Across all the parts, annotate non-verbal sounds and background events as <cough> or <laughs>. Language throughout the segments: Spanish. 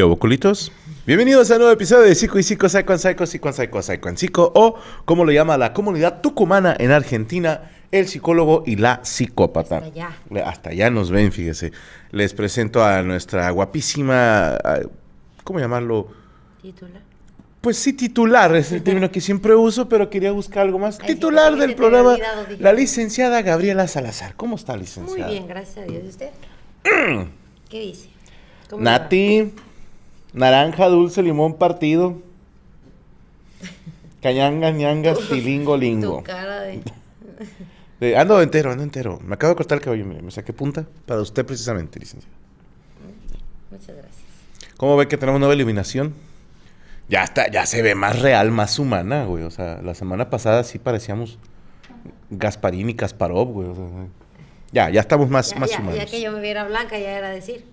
¿Qué Bienvenidos a un nuevo episodio de Psico y Psico, Psycho and Psycho, Psico Psycho, Psico, o como lo llama la comunidad tucumana en Argentina, el psicólogo y la psicópata. Hasta allá. Hasta allá nos ven, fíjese. Les presento a nuestra guapísima, ¿cómo llamarlo? Titular. Pues sí, titular es el <laughs> término que siempre uso, pero quería buscar algo más. titular del programa, la licenciada Gabriela Salazar. ¿Cómo está, licenciada? Muy bien, gracias a Dios. ¿Y usted? <clears throat> ¿Qué dice? Nati... Naranja, dulce, limón partido. cañanga ñangas, <laughs> tilingo, lingo. cara de... Ando ah, entero, ando entero. Me acabo de cortar el cabello, me saqué punta para usted precisamente, licenciado. Muchas gracias. ¿Cómo ve que tenemos nueva iluminación? Ya está, ya se ve más real, más humana, güey. O sea, la semana pasada sí parecíamos Gasparín y Kasparov, güey. ya, ya estamos más, más que yo me viera blanca, ya era decir.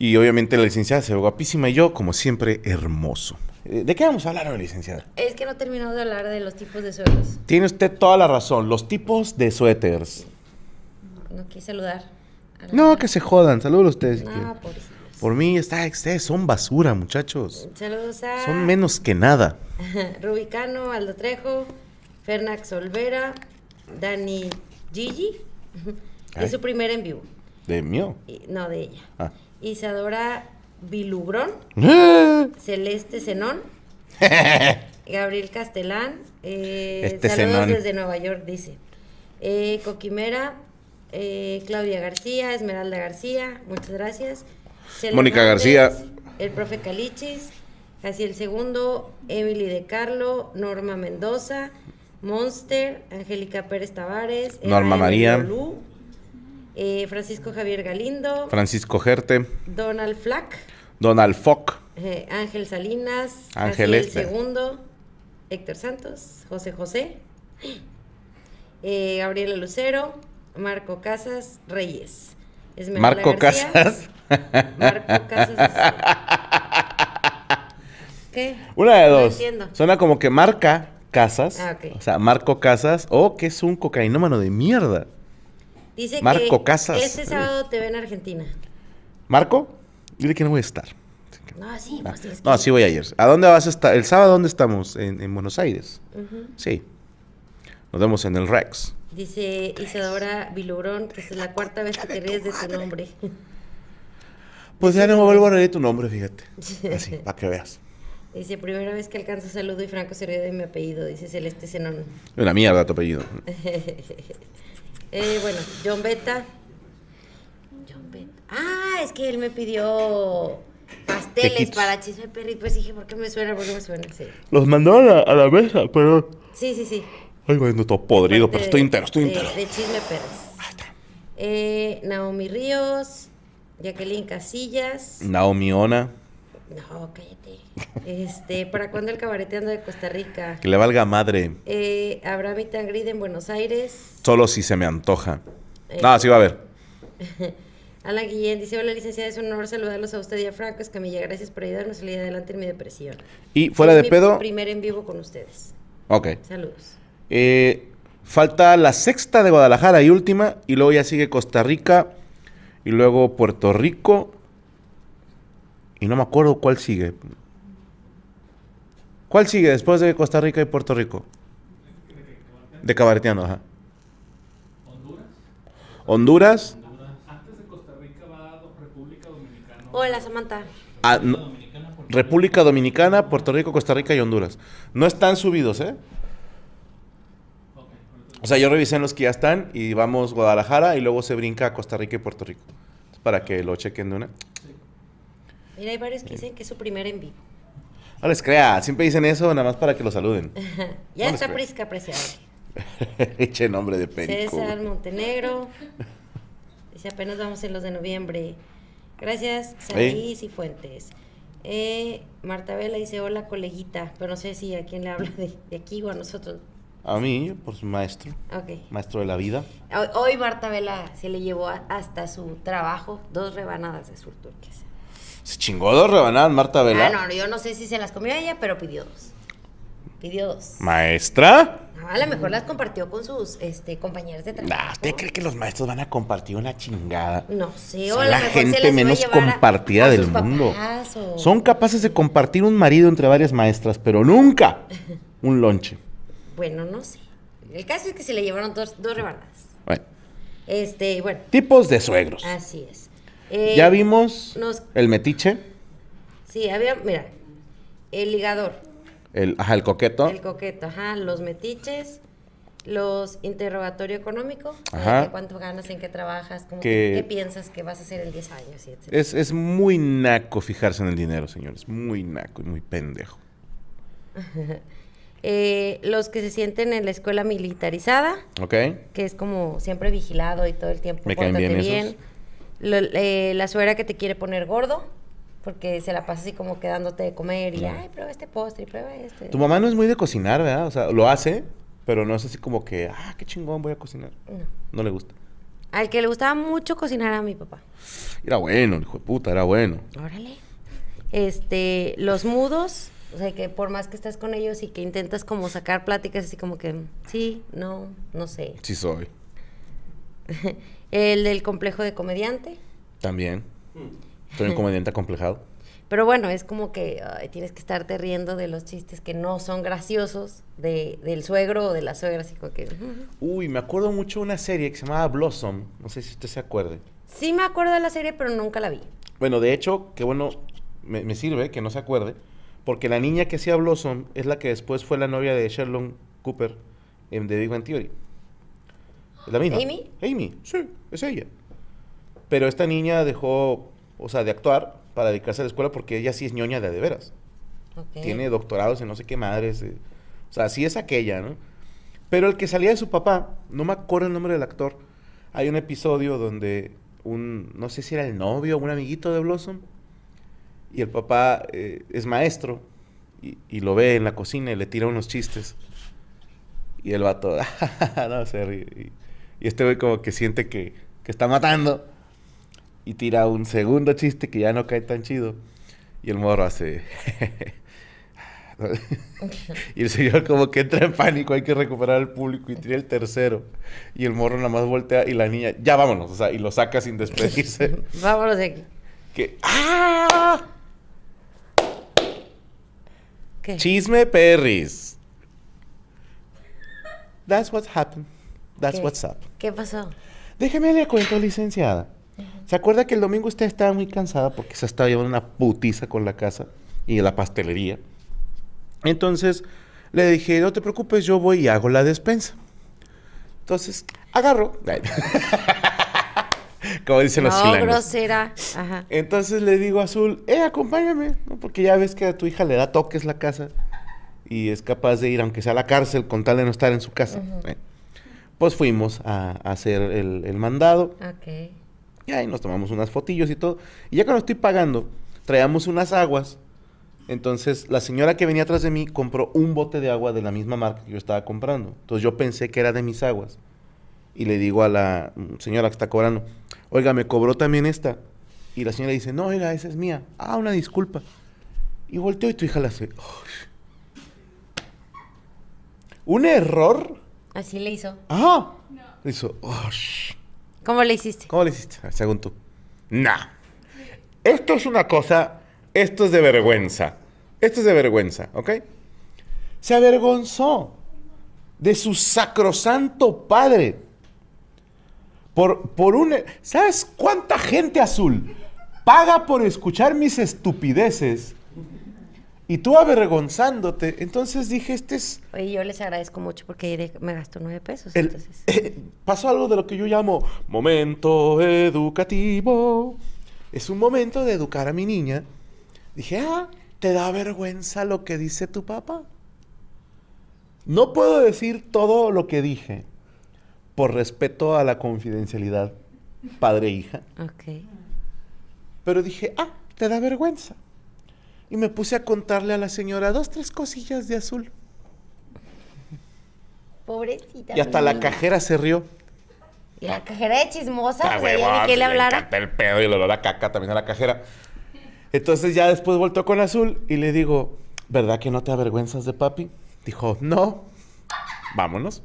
Y obviamente la licenciada se ve guapísima y yo, como siempre, hermoso. Eh, ¿De qué vamos a hablar hoy, licenciada? Es que no terminamos de hablar de los tipos de suéteres. Tiene usted toda la razón, los tipos de suéteres. No, quise saludar. No, que se jodan, saludos a ustedes. Ah, por, por mí, está, ustedes son basura, muchachos. Saludos a... Son menos que nada. <laughs> Rubicano, Aldo Trejo, Fernax Olvera, Dani Gigi. Es su primer en vivo. ¿De mío? No, de ella. Ah. Isadora Vilubrón, <laughs> Celeste Zenón, <laughs> Gabriel Castelán, eh, este saludos desde Nueva York, dice. Eh, Coquimera, eh, Claudia García, Esmeralda García, muchas gracias. Mónica García. El profe Calichis, el Segundo, Emily de Carlo, Norma Mendoza, Monster, Angélica Pérez Tavares, Norma María. Eh, Francisco Javier Galindo, Francisco Gerte, Donald Flack, Donald Fock, eh, Ángel Salinas, Ángel El este. Segundo, Héctor Santos, José José, <gasps> eh, Gabriela Lucero, Marco Casas Reyes. Esmeralda Marco García, Casas. <laughs> Marco Casas. Una de dos. Suena como que marca Casas. Ah, o sea, Marco Casas. oh, que es un cocainómano de mierda. Dice Marco que Casas. Este sábado te ve en Argentina. ¿Marco? Dile que no voy a estar. No, sí, ah, pues No, sí voy a ir. ¿A dónde vas a estar? ¿El sábado dónde estamos? En, Buenos Aires. Sí. Nos vemos en el Rex. Dice Isadora Vilurón, que es la cuarta vez que te ríes de tu nombre. <laughs> Pues ya no me vuelvo a reír tu nombre, fíjate. <laughs> Así, para que veas. Dice, primera vez que alcanzo saludo y Franco se ríe de mi apellido, dice Celeste Zenón. Una mierda tu apellido. <laughs> Eh, bueno, John Beta. John Beta. Ah, es que él me pidió pasteles para chisme y Pues dije, ¿por qué me suena? ¿Por qué me suena? Sí. Los mandó a la, mesa, pero. Sí, sí, sí. Ay, bueno, todo podrido, pero estoy entero, estoy entero. De chisme perros. Ahí está. Eh, Naomi Ríos, Jacqueline Casillas. Naomi Ona. No, cállate. Este, ¿para cuándo el cabareteando de Costa Rica? Que le valga madre. Eh, ¿Habrá vita grid en Buenos Aires? Solo si se me antoja. Ah, no, sí va a haber. <laughs> Alan Guillén dice, hola licenciada, es un honor saludarlos a usted y a Franco Escamilla. Gracias por ayudarnos a salir adelante en mi depresión. Y fuera de mi pedo... Primer en vivo con ustedes. Ok. Saludos. Eh, falta la sexta de Guadalajara y última, y luego ya sigue Costa Rica, y luego Puerto Rico, y no me acuerdo cuál sigue. ¿Cuál sigue después de Costa Rica y Puerto Rico? De Cabaretiano, ajá. Honduras. Honduras. Antes de Costa Rica va República Dominicana. Hola, Samantha. Ah, República Dominicana, Puerto Rico, Costa Rica y Honduras. No están subidos, ¿eh? O sea, yo revisé en los que ya están y vamos Guadalajara y luego se brinca a Costa Rica y Puerto Rico. Para que lo chequen de una. Mira, hay varios que eh. dicen que es su primer en vivo. No les crea, siempre dicen eso nada más para que lo saluden. <laughs> ya está Prisca apreciable. <laughs> Eche nombre de perico. César Montenegro. <laughs> Dice, apenas vamos en los de noviembre. Gracias, eh. Salís y Fuentes. Eh, Marta Vela dice, hola coleguita, pero no sé si a quién le habla de, aquí o a nosotros. A mí, por su maestro. Maestro de la vida. Hoy, Marta Vela se le llevó hasta su trabajo dos rebanadas de sur se chingó dos rebanadas, Marta Vela. Ah, no, yo no sé si se las comió ella, pero pidió dos. Pidió dos. ¿Maestra? a lo mejor las compartió con sus este, compañeros de trabajo. Ah, ¿Usted cree que los maestros van a compartir una chingada? No sé, o Son la gente menos compartida del mundo. Son capaces de compartir un marido entre varias maestras, pero nunca <laughs> un lonche. Bueno, no sé. El caso es que se le llevaron dos, dos rebanadas. Bueno, Este, bueno, tipos de suegros. así es. Eh, ya vimos el metiche. Sí, había, mira, el ligador. El, ajá, el coqueto. El coqueto, ajá, los metiches, los interrogatorio económico, eh, cuánto ganas, en qué trabajas, qué piensas que vas a hacer en 10 años, Es, muy naco fijarse en el dinero, señores, muy naco y muy pendejo. <laughs> Eh, los que se sienten en la escuela militarizada. Ok. Que es como siempre vigilado y todo el tiempo. Me bien, eh, la suegra que te quiere poner gordo, porque se la pasa así como quedándote de comer y, ay, prueba este postre, prueba este. Tu mamá no es muy de cocinar, ¿verdad? O sea, lo hace, pero no es así como que, ah, qué chingón, voy a cocinar. No. No le gusta. Al que le gustaba mucho cocinar a mi papá. Era bueno, hijo de puta, era bueno. Órale. Este, los mudos, o sea, que por más que estás con ellos y que intentas como sacar pláticas así como que, sí, no, no sé. Sí soy. <laughs> El del complejo de comediante. También. <laughs> Soy un comediante acomplejado. Pero bueno, es como que tienes que estarte riendo de los chistes que no son graciosos del suegro o de la suegra. Así como que... Uy, me acuerdo mucho una serie que se llamaba Blossom. No sé si usted se acuerde. Sí me acuerdo de la serie, pero nunca la vi. Bueno, de hecho, qué bueno, me, me sirve que no se acuerde. Porque la niña que hacía Blossom es la que después fue la novia de Sherlock Cooper en The Big Bang Theory la ¿Amy? Amy, sí, es ella. Pero esta niña dejó, o sea, de actuar para dedicarse a la escuela porque ella sí es ñoña de de veras. Tiene doctorados en no sé qué madres. Eh. O sea, sí es aquella, ¿no? Pero el que salía de su papá, no me acuerdo el nombre del actor, hay un episodio donde un, no sé si era el novio o un amiguito de Blossom, y el papá eh, es maestro y, lo ve en la cocina y le tira unos chistes. Y el vato, <laughs> no, sé, y este güey como que siente que, que está matando. Y tira un segundo chiste que ya no cae tan chido. Y el morro hace... <laughs> y el señor como que entra en pánico, hay que recuperar al público y tira el tercero. Y el morro nada más voltea y la niña, ya vámonos, o sea, y lo saca sin despedirse. <laughs> vámonos de aquí. Que... ¡Ah! ¿Qué? Chisme perris. That's what happened. That's ¿Qué? what's up. ¿Qué pasó? Déjeme le cuento, licenciada. ¿Se acuerda que el domingo usted estaba muy cansada porque se estaba llevando una putiza con la casa y la pastelería? Entonces le dije, no te preocupes, yo voy y hago la despensa. Entonces, agarro. <laughs> Como dicen los chilangos. grosera. Entonces le digo a Azul, eh, acompáñame. Porque ya ves que a tu hija le da toques la casa y es capaz de ir, aunque sea a la cárcel, con tal de no estar en su casa pues fuimos a, hacer el, mandado. Y ahí nos tomamos unas fotillos y todo. Y ya cuando estoy pagando, traíamos unas aguas. Entonces, la señora que venía atrás de mí compró un bote de agua de la misma marca que yo estaba comprando. Entonces, yo pensé que era de mis aguas. Y le digo a la señora que está cobrando, oiga, me cobró también esta. Y la señora dice, no, oiga, esa es mía. Ah, una disculpa. Y volteo y tu hija la hace. Un error Así le hizo. Ajá. No. Le ¿Cómo le hiciste? ¿Cómo le hiciste? Ah, según tú. Nah. Esto es una cosa. Esto es de vergüenza. Esto es de vergüenza, ¿ok? Se avergonzó de su sacrosanto padre. Por, por un. ¿Sabes cuánta gente azul paga por escuchar mis estupideces y tú avergonzándote. Entonces dije, este es... Oye, yo les agradezco mucho porque me gastó nueve pesos. Eh, pasó algo de lo que yo llamo momento educativo. Es un momento de educar a mi niña. Dije, ah, ¿te da vergüenza lo que dice tu papá? No puedo decir todo lo que dije por respeto a la confidencialidad padre-hija. E ok. Pero dije, ah, ¿te da vergüenza? y me puse a contarle a la señora dos, tres cosillas de azul. Pobrecita. Y hasta la mm. cajera se rió. la cajera de chismosa, ah, que le hablara. el pedo y el olor a caca también a la cajera. Entonces ya después volteó con Azul y le digo, ¿verdad que no te avergüenzas de papi? Dijo, no. Vámonos.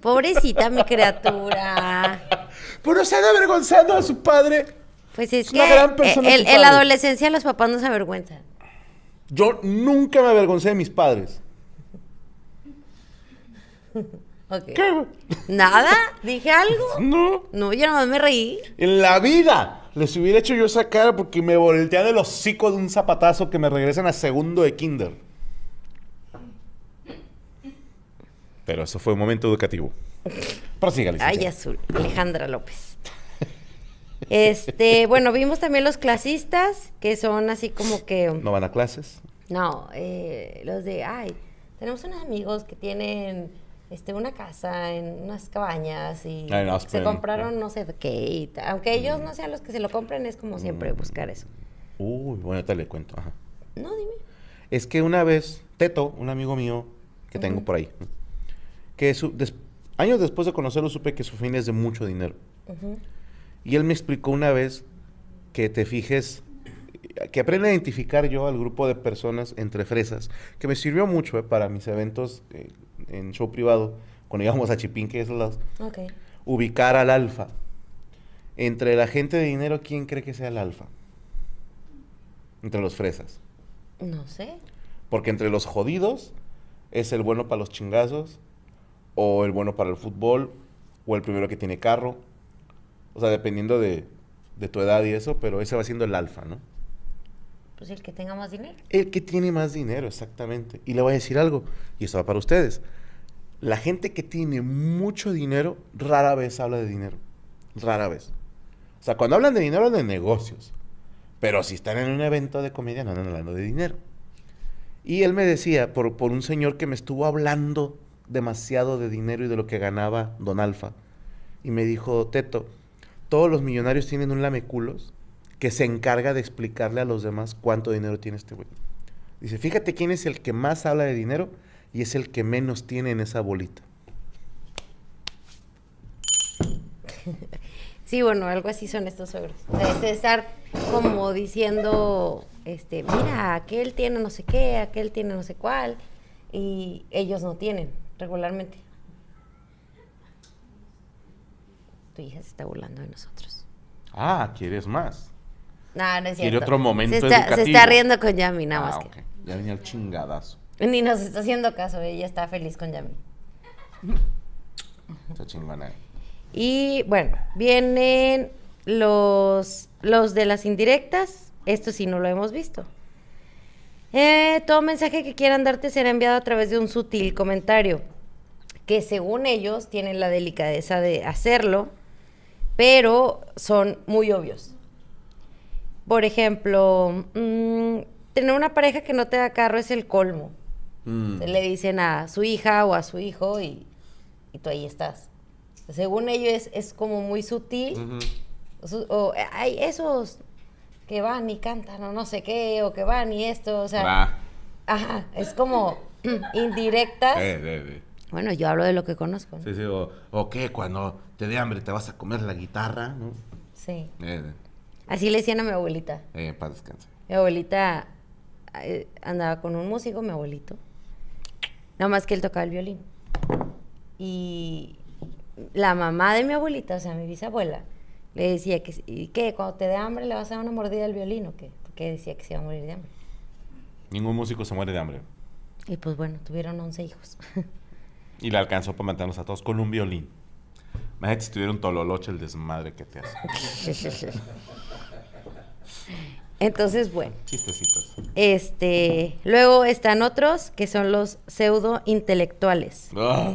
Pobrecita mi criatura. <laughs> ¿Pero se han avergonzado a su padre. Pues es, que en la adolescencia los papás no se avergüenzan. Yo nunca me avergoncé de mis padres. <laughs> ¿Qué? ¿Nada? <laughs> ¿Dije algo? No. No, yo nomás me reí. En la vida les hubiera hecho yo esa cara porque me de los hocico de un zapatazo que me regresan a segundo de kinder. Pero eso fue un momento educativo. Prosiga, Ay, azul. Alejandra López. Este, bueno, vimos también los clasistas, que son así como que... ¿No van a clases? No, eh, los de, ay, tenemos unos amigos que tienen este, una casa en unas cabañas y se compraron no sé qué. aunque ellos mm. no sean los que se lo compren, es como siempre mm. buscar eso. Uy, bueno, te le cuento. No, dime. Es que una vez, Teto, un amigo mío que tengo por ahí, que años después de conocerlo supe que su fin es de mucho dinero. Ajá. Y él me explicó una vez que te fijes, que aprende a identificar yo al grupo de personas entre fresas, que me sirvió mucho eh, para mis eventos eh, en show privado, cuando íbamos a Chipinque, esos lados. Ubicar al alfa. Entre la gente de dinero, ¿quién cree que sea el alfa? Entre los fresas. No sé. Porque entre los jodidos es el bueno para los chingazos, o el bueno para el fútbol, o el primero que tiene carro, o sea, dependiendo de, tu edad y eso, pero ese va siendo el alfa, ¿no? Pues el que tenga más dinero. El que tiene más dinero, exactamente. Y le voy a decir algo, y esto va para ustedes. La gente que tiene mucho dinero rara vez habla de dinero. Rara vez. O sea, cuando hablan de dinero hablan de negocios. Pero si están en un evento de comedia no andan hablando de dinero. Y él me decía, por, por un señor que me estuvo hablando demasiado de dinero y de lo que ganaba Don Alfa. Y me dijo, Teto, todos los millonarios tienen un lameculos que se encarga de explicarle a los demás cuánto dinero tiene este güey. Dice, fíjate quién es el que más habla de dinero y es el que menos tiene en esa bolita. <laughs> Sí, bueno, algo así son estos suegros. estar como diciendo, este, mira, aquel tiene no sé qué, aquel tiene no sé cuál, y ellos no tienen regularmente. hija se está burlando de nosotros. Ah, ¿quieres más? No, no es cierto. Quiere otro momento se está, Se está riendo con Yami, nada ah, más que... Ya venía el chingadazo. Ni nos está haciendo caso, ella está feliz con Yami. <laughs> Está chingona. Y bueno, vienen los, los de las indirectas. Esto sí no lo hemos visto. Eh, todo mensaje que quieran darte será enviado a través de un sutil comentario que según ellos tienen la delicadeza de hacerlo pero son muy obvios. Por ejemplo, mm, tener una pareja que no te da carro es el colmo. Mm. Le dicen a su hija o a su hijo y, tú ahí estás. Según ellos es, como muy sutil. o, hay esos que van y cantan o no sé qué, o que van y esto, o sea... Ajá, es como <clears throat> indirectas. Bueno, yo hablo de lo que conozco. Sí, sí, o, qué, cuando te dé hambre te vas a comer la guitarra, ¿no? Sí. Eh. Así le decían a mi abuelita. Eh, para descansar. Mi abuelita eh, andaba con un músico, mi abuelito. Nada más que él tocaba el violín. Y la mamá de mi abuelita, o sea, mi bisabuela, le decía que, ¿y Cuando te dé hambre le vas a dar una mordida al violín o qué? decía que se iba a morir de hambre. Ningún músico se muere de hambre. Y pues bueno, tuvieron 11 hijos. <laughs> Y le alcanzó para meternos a todos con un violín. Imagínate si tuviera un tololoche el desmadre que te hace. <laughs> Entonces, bueno. Chistecitos. Este, luego están otros que son los pseudo intelectuales. Ah.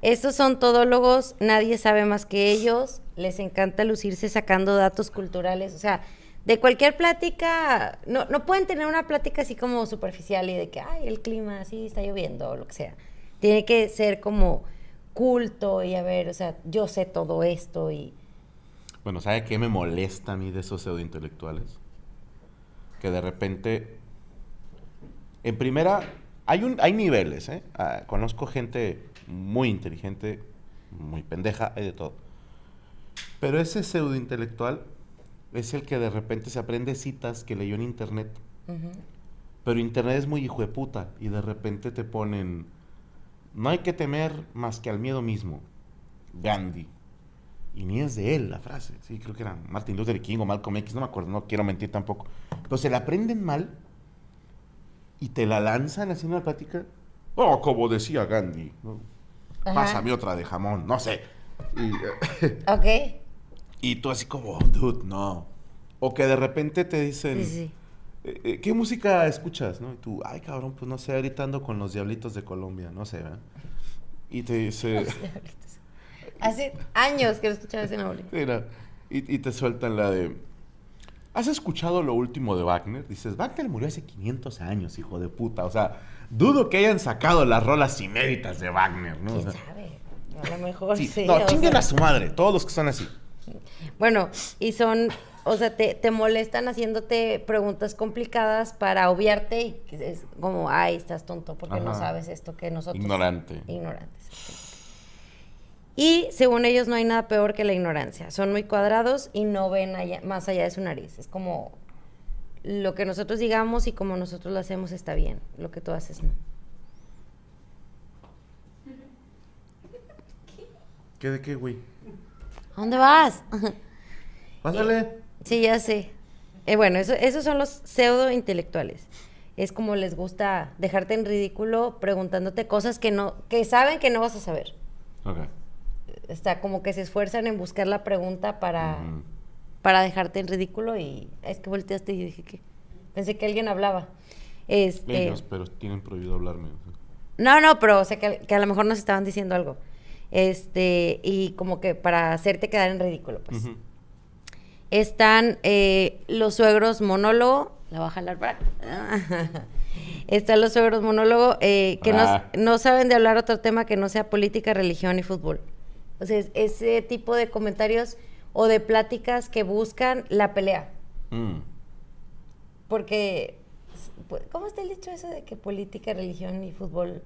Estos son todólogos, nadie sabe más que ellos, les encanta lucirse sacando datos culturales, o sea, de cualquier plática, no, no pueden tener una plática así como superficial y de que, ay, el clima, sí, está lloviendo, o lo que sea. Tiene que ser como culto y a ver, o sea, yo sé todo esto y... Bueno, ¿sabe qué me molesta a mí de esos pseudointelectuales? Que de repente, en primera, hay, un, hay niveles, ¿eh? Ah, conozco gente muy inteligente, muy pendeja, hay de todo. Pero ese pseudointelectual es el que de repente se aprende citas que leyó en internet. Pero internet es muy hijo de puta y de repente te ponen no hay que temer más que al miedo mismo. Gandhi. Y ni es de él la frase. Sí, creo que era Martin Luther King o Malcolm X, no me acuerdo, no quiero mentir tampoco. Pero se la aprenden mal y te la lanzan haciendo la plática. Oh, como decía Gandhi. ¿no? Pásame otra de jamón, no sé. Y, eh, ok. <laughs> Y tú así como, dude, no. O que de repente te dicen... Eh, eh, ¿qué música escuchas? Y tú, ay, cabrón, pues no sé, gritando con los Diablitos de Colombia, no sé, ¿verdad? Y te dice... <laughs> Hace años que lo escuchaba ese nombre. Mira, y, te sueltan la de... ¿Has escuchado lo último de Wagner? Dices, Wagner murió hace 500 años, hijo de puta. O sea, dudo que hayan sacado las rolas inéditas de Wagner, ¿no? ¿Quién sabe? A lo mejor sí. no, chinguen a su madre, todos los que son así. Bueno, y son o sea, te, molestan haciéndote preguntas complicadas para obviarte y es como, ay, estás tonto porque no sabes esto que nosotros. Ignorante. Ignorantes. Y según ellos no hay nada peor que la ignorancia. Son muy cuadrados y no ven más allá de su nariz. Es como lo que nosotros digamos y como nosotros lo hacemos está bien. Lo que tú haces no. ¿Qué de qué, güey? ¿A dónde vas? Pásale. <laughs> Sí, ya sé. Eh, bueno, esos son los pseudo intelectuales. Es como les gusta dejarte en ridículo preguntándote cosas que no, que saben que no vas a saber. Ok. Está como que se esfuerzan en buscar la pregunta para, para dejarte en ridículo y es que volteaste y dije que pensé que alguien hablaba. Este, Ellos, pero tienen prohibido hablarme. No, no, pero o sea que, a lo mejor nos estaban diciendo algo. Este, y como que para hacerte quedar en ridículo, pues. Eh, <laughs> Están los suegros monólogo. La baja a jalar para. Están los suegros monólogo que ah. no, saben de hablar otro tema que no sea política, religión y fútbol. O sea, ese tipo de comentarios o de pláticas que buscan la pelea. Mm. Porque, ¿cómo está el dicho eso de que política, religión y fútbol?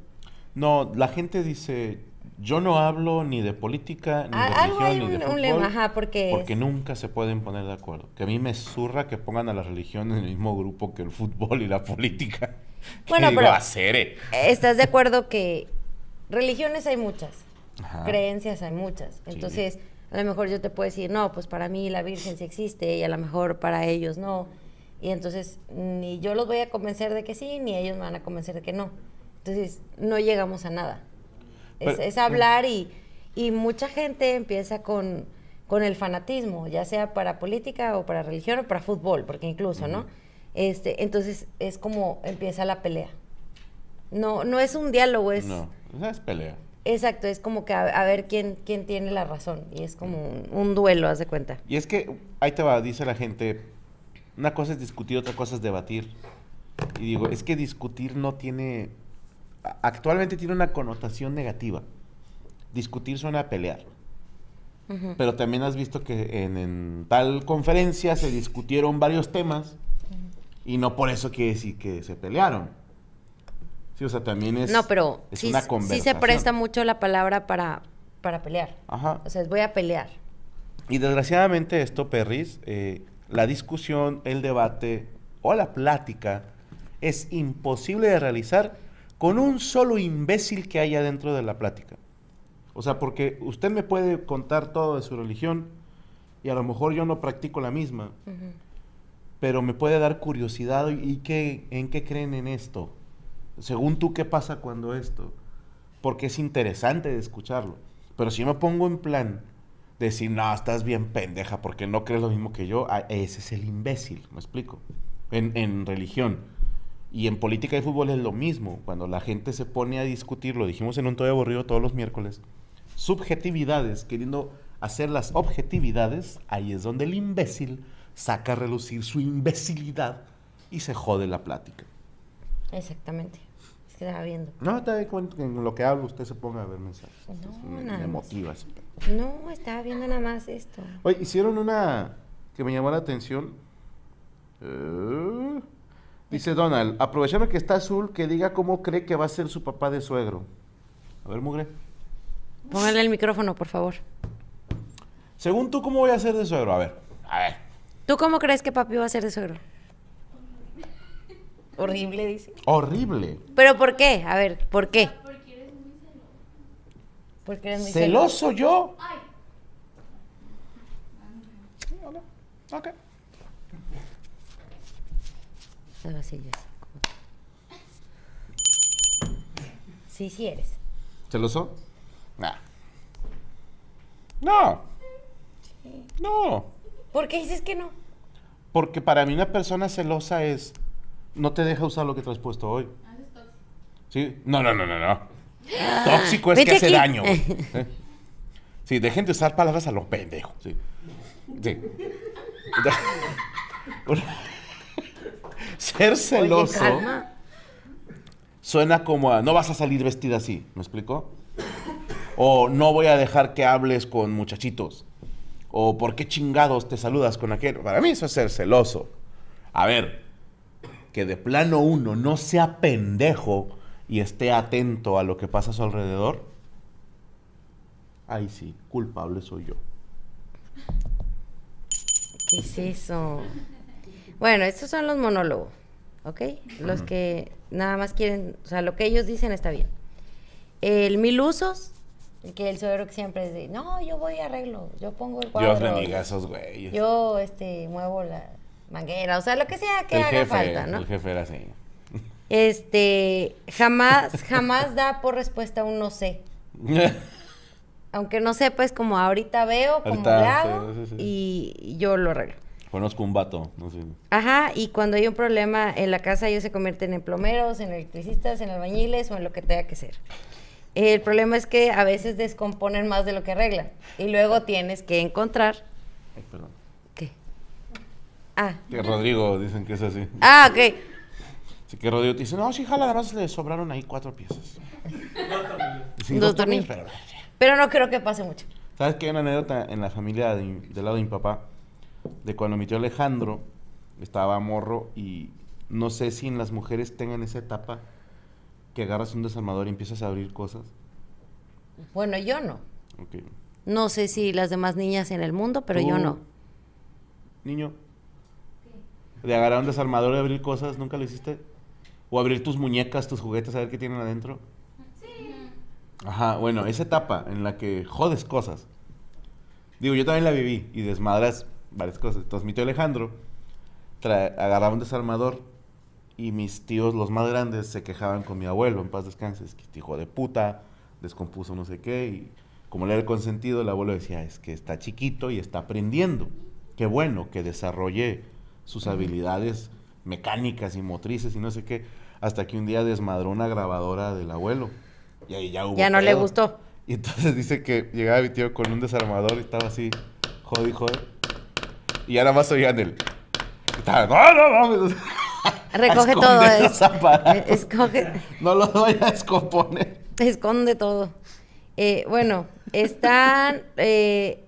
No, la gente dice, yo no hablo ni de política, ni de ah, religión, ni de fútbol, porque, nunca se pueden poner de acuerdo. Que a mí me zurra que pongan a la religión en el mismo grupo que el fútbol y la política. <laughs> Bueno, <laughs> pero hacer, ¿estás de acuerdo que religiones hay muchas? Creencias hay muchas. Entonces, a lo mejor yo te puedo decir, no, pues para mí la Virgen sí existe y a lo mejor para ellos no. Y entonces, ni yo los voy a convencer de que sí, ni ellos me van a convencer de que no. Entonces, no llegamos a nada es, hablar y, mucha gente empieza con, el fanatismo, ya sea para política o para religión o para fútbol, porque incluso, ¿no? Este, entonces es como empieza la pelea. No, no es un diálogo, es... No, es pelea. Exacto, es como que a, ver quién, quién tiene la razón. Y es como un, un, duelo, haz de cuenta. Y es que, ahí te va, dice la gente, una cosa es discutir, otra cosa es debatir. Y digo, es que discutir no tiene actualmente tiene una connotación negativa. Discutir suena a pelear. Pero también has visto que en, tal conferencia se discutieron varios temas y no por eso quiere decir que se pelearon. Sí, o sea, también es, no, pero es una conversación. Sí se presta mucho la palabra para, para pelear. Ajá. O sea, voy a pelear. Y desgraciadamente esto, Perris, eh, la discusión, el debate o la plática es imposible de realizar con un solo imbécil que haya dentro de la plática. O sea, porque usted me puede contar todo de su religión y a lo mejor yo no practico la misma, pero me puede dar curiosidad y qué, en qué creen en esto. Según tú, ¿qué pasa cuando esto? Porque es interesante de escucharlo. Pero si yo me pongo en plan de decir, no, estás bien pendeja porque no crees lo mismo que yo, ah, ese es el imbécil, me explico, en religión. Y en política de fútbol es lo mismo. Cuando la gente se pone a discutir, lo dijimos en un todo aburrido todos los miércoles, subjetividades, queriendo hacer las objetividades, ahí es donde el imbécil saca a relucir su imbecilidad y se jode la plática. Exactamente. viendo. No, está en lo que hablo usted se ponga a ver mensajes. No, me, nada motiva más. No, estaba viendo nada más esto. Oye, hicieron una que me llamó la atención. Eh, Dice Donald, aprovechando que está azul, que diga cómo cree que va a ser su papá de suegro. A ver, mugre. Póngale el micrófono, por favor. Según tú, ¿cómo voy a ser de suegro? A ver, a ver. ¿Tú cómo crees que papi va a ser de suegro? Horrible, dice. Horrible. ¿Pero por qué? A ver, ¿por qué? Ah, porque eres muy celoso. Porque eres muy celoso. yo? Ay. Ok. De a sí, sí eres. ¿Celoso? Nah. No. No. ¿Por qué dices que no? Porque para mí una persona celosa es no te deja usar lo que te has puesto hoy. ¿Sí? No, no, no, no, Tóxico es que hace daño. <laughs> ¿Eh? Sí, dejen de usar palabras a los pendejos. Sí. sí. <laughs> ser celoso suena como a no vas a salir vestida así, ¿me explico? O no voy a dejar que hables con muchachitos. O por qué chingados te saludas con aquel. Para mí eso es ser celoso. A ver, que de plano uno no sea pendejo y esté atento a lo que pasa a su alrededor. Ahí sí, culpable soy yo. ¿Qué es eso? Bueno, estos son los monólogos, ¿ok? Los que nada más quieren, o sea, lo que ellos dicen está bien. El mil usos, que el suegro que siempre dice, no, yo voy y arreglo, yo pongo el cuadro. Yo renega esos güeyes. Yo, este, muevo la manguera, o sea, lo que sea que haga falta, ¿no? El jefe era así. Este, jamás, jamás da por respuesta un no sé. <laughs> Aunque no sé, pues, como ahorita veo, como lo hago, y yo lo arreglo. Conozco un vato, Ajá, y cuando hay un problema en la casa, ellos se convierten en plomeros, en electricistas, en albañiles o en lo que tenga que ser. El problema es que a veces descomponen más de lo que arreglan. Y luego tienes que encontrar. perdón. ¿Qué? Ah. Que Rodrigo, dicen que es así. Ah, ok. Así que Rodrigo te dice: No, sí, jala, además le sobraron ahí cuatro piezas. <laughs> dos tornillos. Pero... no creo que pase mucho. ¿Sabes qué? Una anécdota en la familia del lado de mi papá de cuando mi tío Alejandro estaba morro y no sé si en las mujeres tengan esa etapa que agarras un desarmador y empiezas a abrir cosas. Bueno, yo no. No sé si las demás niñas en el mundo, pero yo no. Niño. De agarrar un desarmador y abrir cosas, ¿nunca lo hiciste? O abrir tus muñecas, tus juguetes, a ver qué tienen adentro. Sí. Ajá, bueno, esa etapa en la que jodes cosas. Digo, yo también la viví y desmadras varias cosas. Entonces mi tío Alejandro agarraba un desarmador y mis tíos, los más grandes, se quejaban con mi abuelo, en paz descanses, que este hijo de puta, descompuso no sé qué, y como le era consentido, el abuelo decía, es que está chiquito y está aprendiendo. Qué bueno que desarrolle sus habilidades mecánicas y motrices y no sé qué, hasta que un día desmadró una grabadora del abuelo. Y ya no le gustó. Y entonces <laughs> dice que llegaba mi tío con un desarmador y estaba así, jodi, jodi y ahora más soy el. No, no, no. Recoge todo. eso eh, Escoge. No lo voy a descomponer. Esconde todo. Eh, bueno, están. Eh,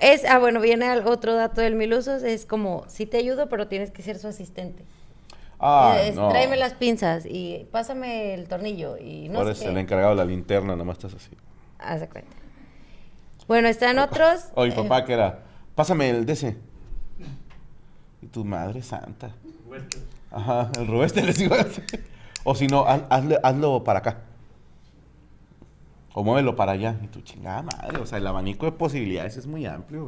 es, ah, bueno, viene otro dato del Milusos. Es como, sí te ayudo, pero tienes que ser su asistente. Ah, Tráeme las pinzas y pásame el tornillo. Y no le es encargado la linterna, nada más estás así. Ah, cuenta. Bueno, están otros. Oye, papá, qué era? Pásame el DC tu madre santa. Ajá, el Roeste les iba O si no, hazlo para acá. O muévelo para allá. Y tu chingada madre. O sea, el abanico de posibilidades es muy amplio.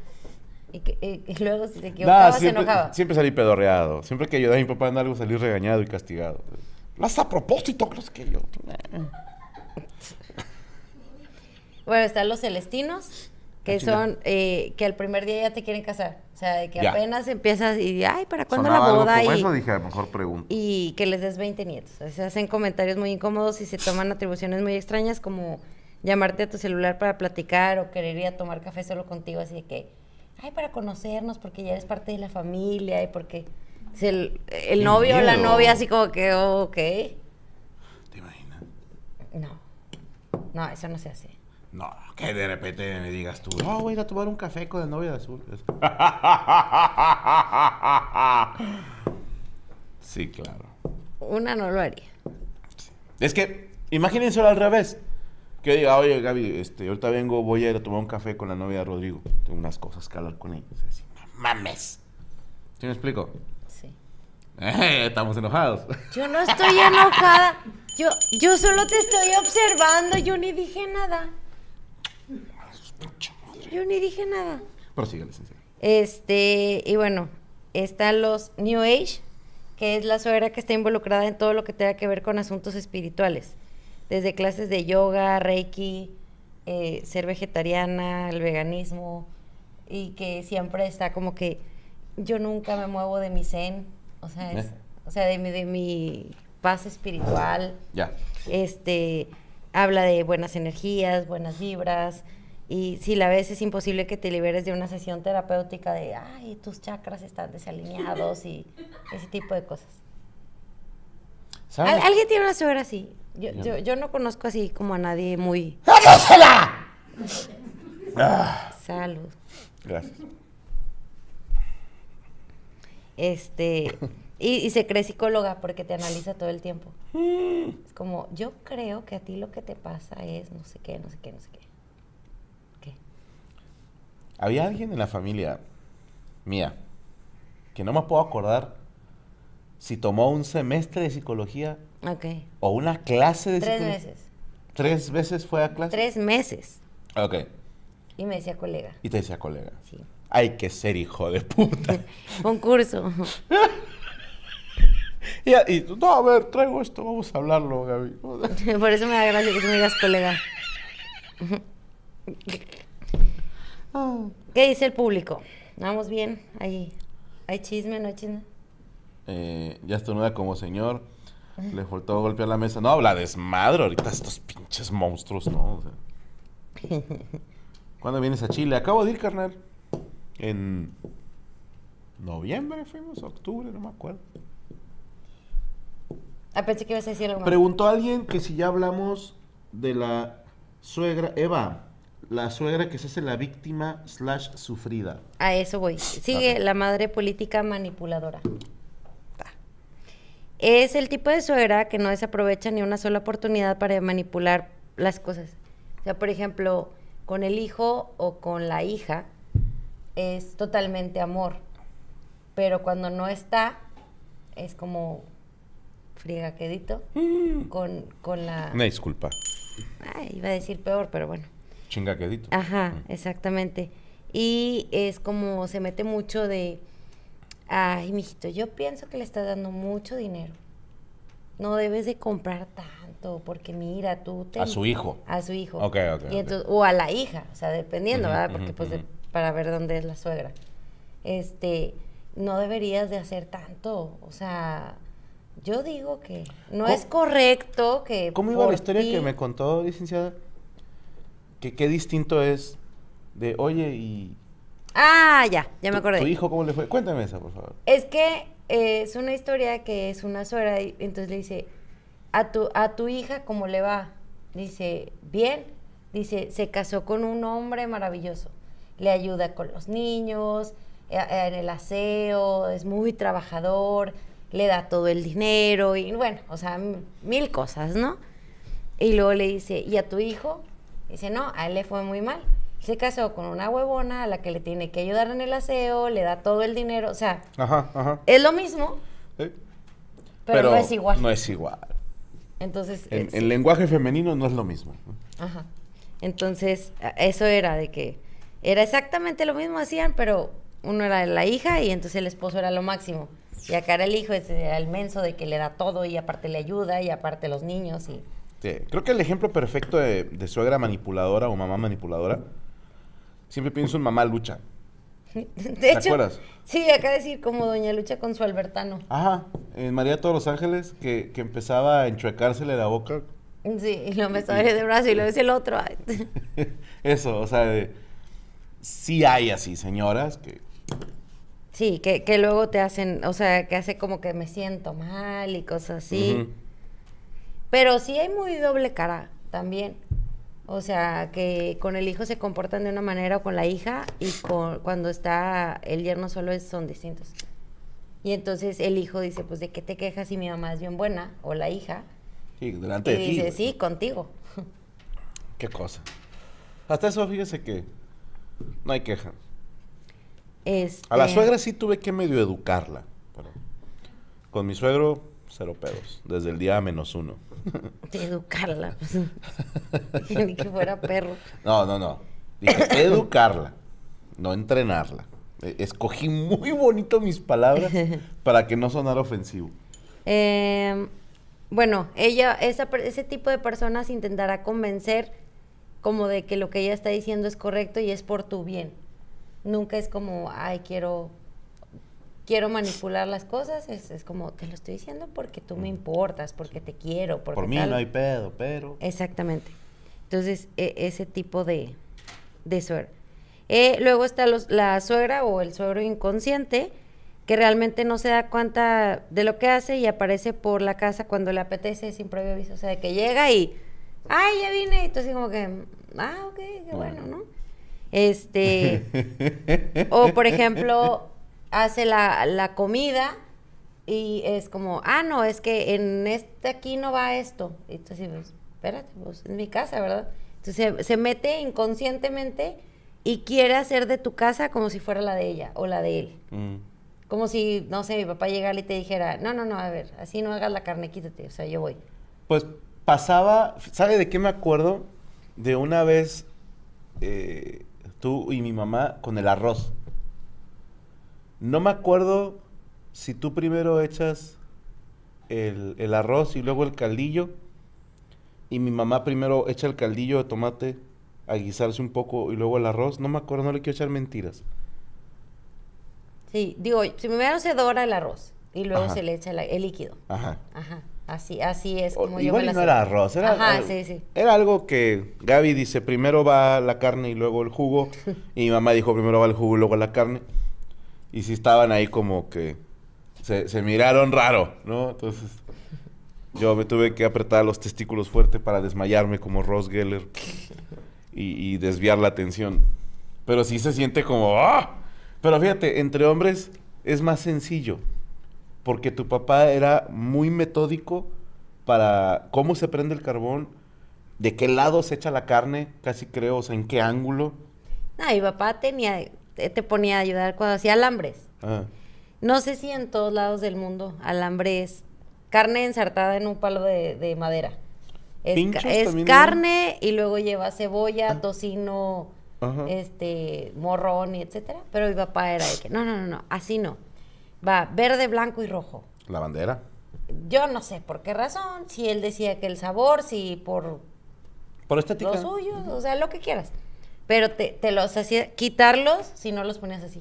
<laughs> y, que, luego si te equivocabas, nah, siempre, se enojaba. Siempre salí pedorreado. Siempre que ayudaba a mi papá en algo, salí regañado y castigado. haces a propósito, Creo que yo. Bueno, están los celestinos, que ah, son, eh, que al primer día ya te quieren casar. O sea, de que apenas empiezas y, ay, ¿para cuándo la boda? y, eso dije, mejor Y que les des 20 nietos. O sea, hacen comentarios muy incómodos y se toman atribuciones muy extrañas como llamarte a tu celular para platicar o querer ir a tomar café solo contigo, así de que, ay, para conocernos, porque ya eres parte de la familia y porque si el, novio o la novia así como que, ok. ¿Te imaginas? No, no, eso no se hace. No, que de repente me digas tú, no, voy a ir a tomar un café con la novia de azul. <laughs> sí, claro. Una no lo haría. Es que, imagínense al revés. Que diga, oye, Gaby, este, ahorita vengo, voy a ir a tomar un café con la novia de Rodrigo. Tengo unas cosas que hablar con ella. mames. ¿Sí me explico? Sí. Eh, estamos enojados. Yo no estoy enojada. Yo, yo solo te estoy observando. Yo ni dije nada. Yo ni dije nada. Este, y bueno, están los New Age, que es la suegra que está involucrada en todo lo que tenga que ver con asuntos espirituales. Desde clases de yoga, reiki, eh, ser vegetariana, el veganismo, y que siempre está como que yo nunca me muevo de mi zen, o sea, eh. de, mi, paz espiritual. Ya. Este, habla de buenas energías, buenas vibras, y si la ves, es imposible que te liberes de una sesión terapéutica de, ay, tus chakras están desalineados y ese tipo de cosas. ¿Alguien tiene una suegra así? Yo, no conozco así como a nadie muy... ¡Ah! Salud. Gracias. Este... Y, y, se cree psicóloga porque te analiza todo el tiempo. Mm. Es como, yo creo que a ti lo que te pasa es no sé qué, no sé qué, no sé qué. Había alguien en la familia mía que no me puedo acordar si tomó un semestre de psicología o una clase de psicología. Tres meses. ¿Tres veces fue a clase? Tres meses. Ok. Y me decía colega. Y te decía colega. Sí. Hay que ser hijo de puta. <laughs> un curso. <laughs> y, y, no, a ver, traigo esto, vamos a hablarlo, Gaby. <laughs> Por eso me da gracia que tú me digas colega. ¿Qué dice el público? ¿Vamos bien? ¿Hay, ¿Hay chisme, no hay chisme? Eh, ya estornuda como señor. Le faltó golpear la mesa. No, habla desmadre ahorita estos pinches monstruos, ¿no? <laughs> ¿Cuándo vienes a Chile? Acabo de ir, carnal. En noviembre fuimos, octubre, no me acuerdo. Ah, pensé que ibas a decir algo. Preguntó alguien que si ya hablamos de la suegra Eva la suegra que se hace la víctima slash sufrida. A eso voy. Sigue la madre política manipuladora. Es el tipo de suegra que no desaprovecha ni una sola oportunidad para manipular las cosas. O sea, por ejemplo, con el hijo o con la hija es totalmente amor. Pero cuando no está, es como friega quedito mm. con, con la... Una disculpa. Ay, iba a decir peor, pero bueno. Chinga quedito. Ajá, mm. exactamente. Y es como se mete mucho de, ay, mijito, yo pienso que le estás dando mucho dinero. No debes de comprar tanto, porque mira, tú A su hijo. A su hijo. Ok, ok. O a la hija, o sea, dependiendo, ¿verdad? Porque pues para ver dónde es la suegra. Este, no deberías de hacer tanto, o sea, yo digo que no es correcto que... ¿Cómo iba la historia que me contó, licenciada? que qué distinto es de, oye, y... Ah, ya, ya me acordé. ¿Tu hijo cómo le fue? Cuéntame esa, por favor. Es que eh, es una historia que es una suegra, y entonces le dice, a tu, a tu hija, ¿cómo le va? Dice, bien. Dice, se casó con un hombre maravilloso. Le ayuda con los niños, eh, en el aseo, es muy trabajador, le da todo el dinero y bueno, o sea, mil cosas, ¿no? Y luego le dice, ¿y a tu hijo? Dice, no, a él le fue muy mal. Se casó con una huevona a la que le tiene que ayudar en el aseo, le da todo el dinero, o sea, es lo mismo, pero, no es igual. No es igual. Entonces, en, el lenguaje femenino no es lo mismo. Ajá. Entonces, eso era de que era exactamente lo mismo hacían, pero uno era la hija y entonces el esposo era lo máximo. Y acá era el hijo, es el menso de que le da todo y aparte le ayuda y aparte los niños y... Este, creo que el ejemplo perfecto de, suegra manipuladora o mamá manipuladora, siempre pienso en mamá lucha. <laughs> ¿Te acuerdas? Sí, acá decir como Doña Lucha con su Albertano. Ajá, en María de Todos los Ángeles, que, empezaba a enchuecársele la boca. Sí, y lo me a de brazo y lo dice el otro. <laughs> Eso, o sea, sí hay así señoras que... Sí, que, luego te hacen, o sea, que hace como que me siento mal y cosas así. Pero sí hay muy doble cara también. O sea, que con el hijo se comportan de una manera o con la hija y con, cuando está el yerno solo son distintos. Y entonces el hijo dice, pues, ¿de qué te quejas si mi mamá es bien buena? O la hija. Sí, delante y dice, sí, contigo. <laughs> Qué cosa. Hasta eso, fíjese que no hay queja. Este... A la este suegra sí tuve que medio educarla. con mi suegro, cero pedos. Desde el día menos uno. De educarla. Ni pues. que fuera perro. No, no, no. Dije, educarla, no entrenarla. E, escogí muy bonito mis palabras para que no sonara ofensivo. Em, bueno, ella, ese tipo de personas intentará convencer como de que lo que ella está diciendo es correcto y es por tu bien. Nunca es como, ay, quiero quiero manipular las cosas, es, como, te lo estoy diciendo porque tú me mm. importas, porque te quiero. Porque Por mí no hay pedo, pero... Exactamente. Entonces, e, ese tipo de, de suegra. Eh, luego está la suegra o el suegro inconsciente, que realmente no se da cuenta de lo que hace y aparece por la casa cuando le apetece sin previo aviso. O sea, de que llega y, ¡ay, ya vine! Y tú así como que, ah, ok, qué ah. bueno, ¿no? Este, o por ejemplo, hace la, comida y es como, ah, no, es que en este aquí no va esto. Y entonces, pues, espérate, pues es mi casa, ¿verdad? Entonces se, mete inconscientemente y quiere hacer de tu casa como si fuera la de ella o la de él. Mm. Como si, no sé, mi papá llegara y te dijera, no, no, no, a ver, así no hagas la carne, quítate, o sea, yo voy. Pues pasaba, ¿sabe de qué me acuerdo? De una vez eh, tú y mi mamá con el arroz. No me acuerdo si tú primero echas el, arroz y luego el caldillo. Y mi mamá primero echa el caldillo de tomate a guisarse un poco y luego el arroz. No me acuerdo, no le quiero echar mentiras. Sí, digo, primero se dora el arroz y luego se le echa el, líquido. Ajá. Ajá. Así, así es como yo Igual no era arroz, era, Ajá, sí, sí. era algo que Gaby dice, primero va la carne y luego el jugo. <laughs> y mi mamá dijo, primero va el jugo y luego la carne y si estaban ahí como que se, miraron raro, ¿no? Entonces yo me tuve que apretar los testículos fuerte para desmayarme como Ross Geller y, desviar la atención. Pero sí se siente como, ¡ah! Pero fíjate, entre hombres es más sencillo, porque tu papá era muy metódico para cómo se prende el carbón, de qué lado se echa la carne, casi creo, o sea, en qué ángulo. No, mi papá tenía te ponía a ayudar cuando hacía alambres. Ah. No sé si en todos lados del mundo alambres, carne ensartada en un palo de, madera. Es, carne y luego lleva cebolla, ah. tocino, este, morrón y etcétera. Pero mi papá era de que, no, no, no, no, así no. Va verde, blanco y rojo. La bandera. Yo no sé por qué razón, si él decía que el sabor, si por, por estética. tipo o sea, lo que quieras. Pero te, los hacía quitarlos si no los ponías así.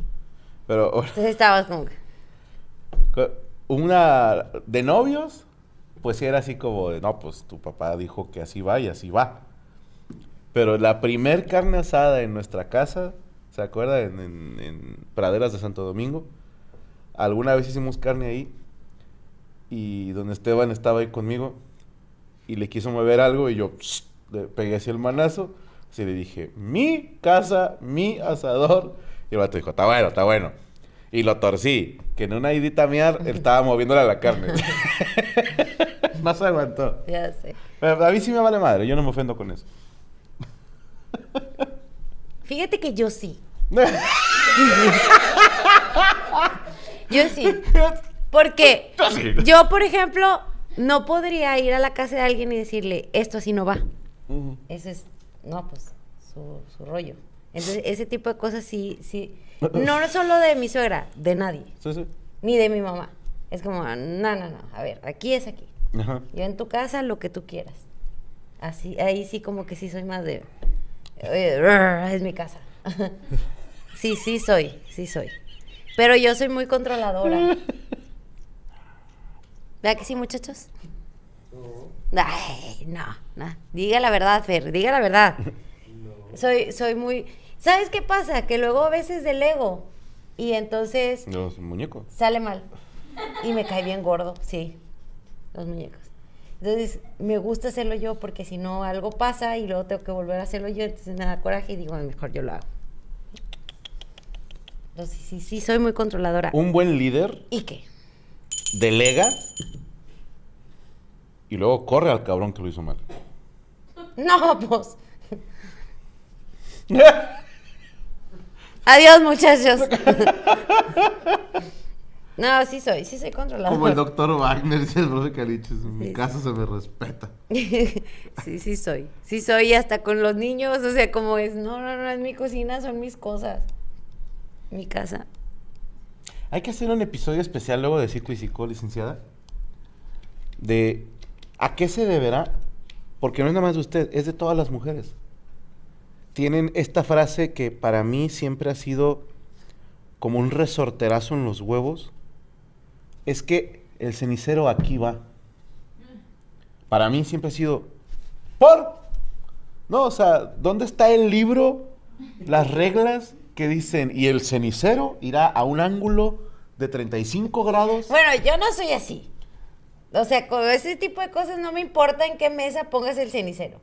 Pero. <laughs> Entonces estabas con Una. De novios, pues era así como de, no, pues tu papá dijo que así va y así va. Pero la primer carne asada en nuestra casa, ¿se acuerda? En, Praderas de Santo Domingo. Alguna vez hicimos carne ahí y don Esteban estaba ahí conmigo y le quiso mover algo y yo le pegué así el manazo se le dije, mi casa, mi asador. Y el vato dijo, está bueno, está bueno. Y lo torcí, que en una idita mía estaba moviéndole a la carne. <laughs> Más aguantó. Ya sé. Pero a mí sí me vale madre, yo no me ofendo con eso. Fíjate que yo sí. <laughs> yo sí. Porque yo, yo, por ejemplo, no podría ir a la casa de alguien y decirle, esto así no va. Eso es no, pues su, rollo. Entonces, ese tipo de cosas sí, sí. No solo de mi suegra, de nadie. Sí, sí. Ni de mi mamá. Es como, no, no, no, a ver, aquí es aquí. Yo en tu casa, lo que tú quieras. Así, ahí sí como que sí soy más de... Eh, es mi casa. <laughs> sí, sí soy, sí soy. Pero yo soy muy controladora. <laughs> ¿Verdad que sí, muchachos? no, no. Diga la verdad, Fer, diga la verdad. <laughs> Soy, soy muy. ¿Sabes qué pasa? Que luego a veces delego Y entonces. Los muñecos. Sale mal. Y me cae bien gordo, sí. Los muñecos. Entonces, me gusta hacerlo yo porque si no, algo pasa y luego tengo que volver a hacerlo yo. Entonces nada, coraje y digo, mejor yo lo hago. Entonces, sí, sí, soy muy controladora. Un buen líder. ¿Y qué? Delega y luego corre al cabrón que lo hizo mal. No, pues. <laughs> Adiós, muchachos. <laughs> no, sí soy, sí soy controlador. Como el doctor Wagner dice el de Caliches, mi casa se me respeta. <laughs> sí, sí soy. Sí soy hasta con los niños, o sea, como es, no, no, no, es mi cocina, son mis cosas. Mi casa. Hay que hacer un episodio especial luego de Ciclo y Ciclo, licenciada. De ¿A qué se deberá? Porque no es nada más de usted, es de todas las mujeres. Tienen esta frase que para mí siempre ha sido como un resorterazo en los huevos. Es que el cenicero aquí va. Para mí siempre ha sido, ¿por? No, o sea, ¿dónde está el libro, las reglas que dicen, y el cenicero irá a un ángulo de 35 grados? Bueno, yo no soy así. O sea, con ese tipo de cosas no me importa en qué mesa pongas el cenicero.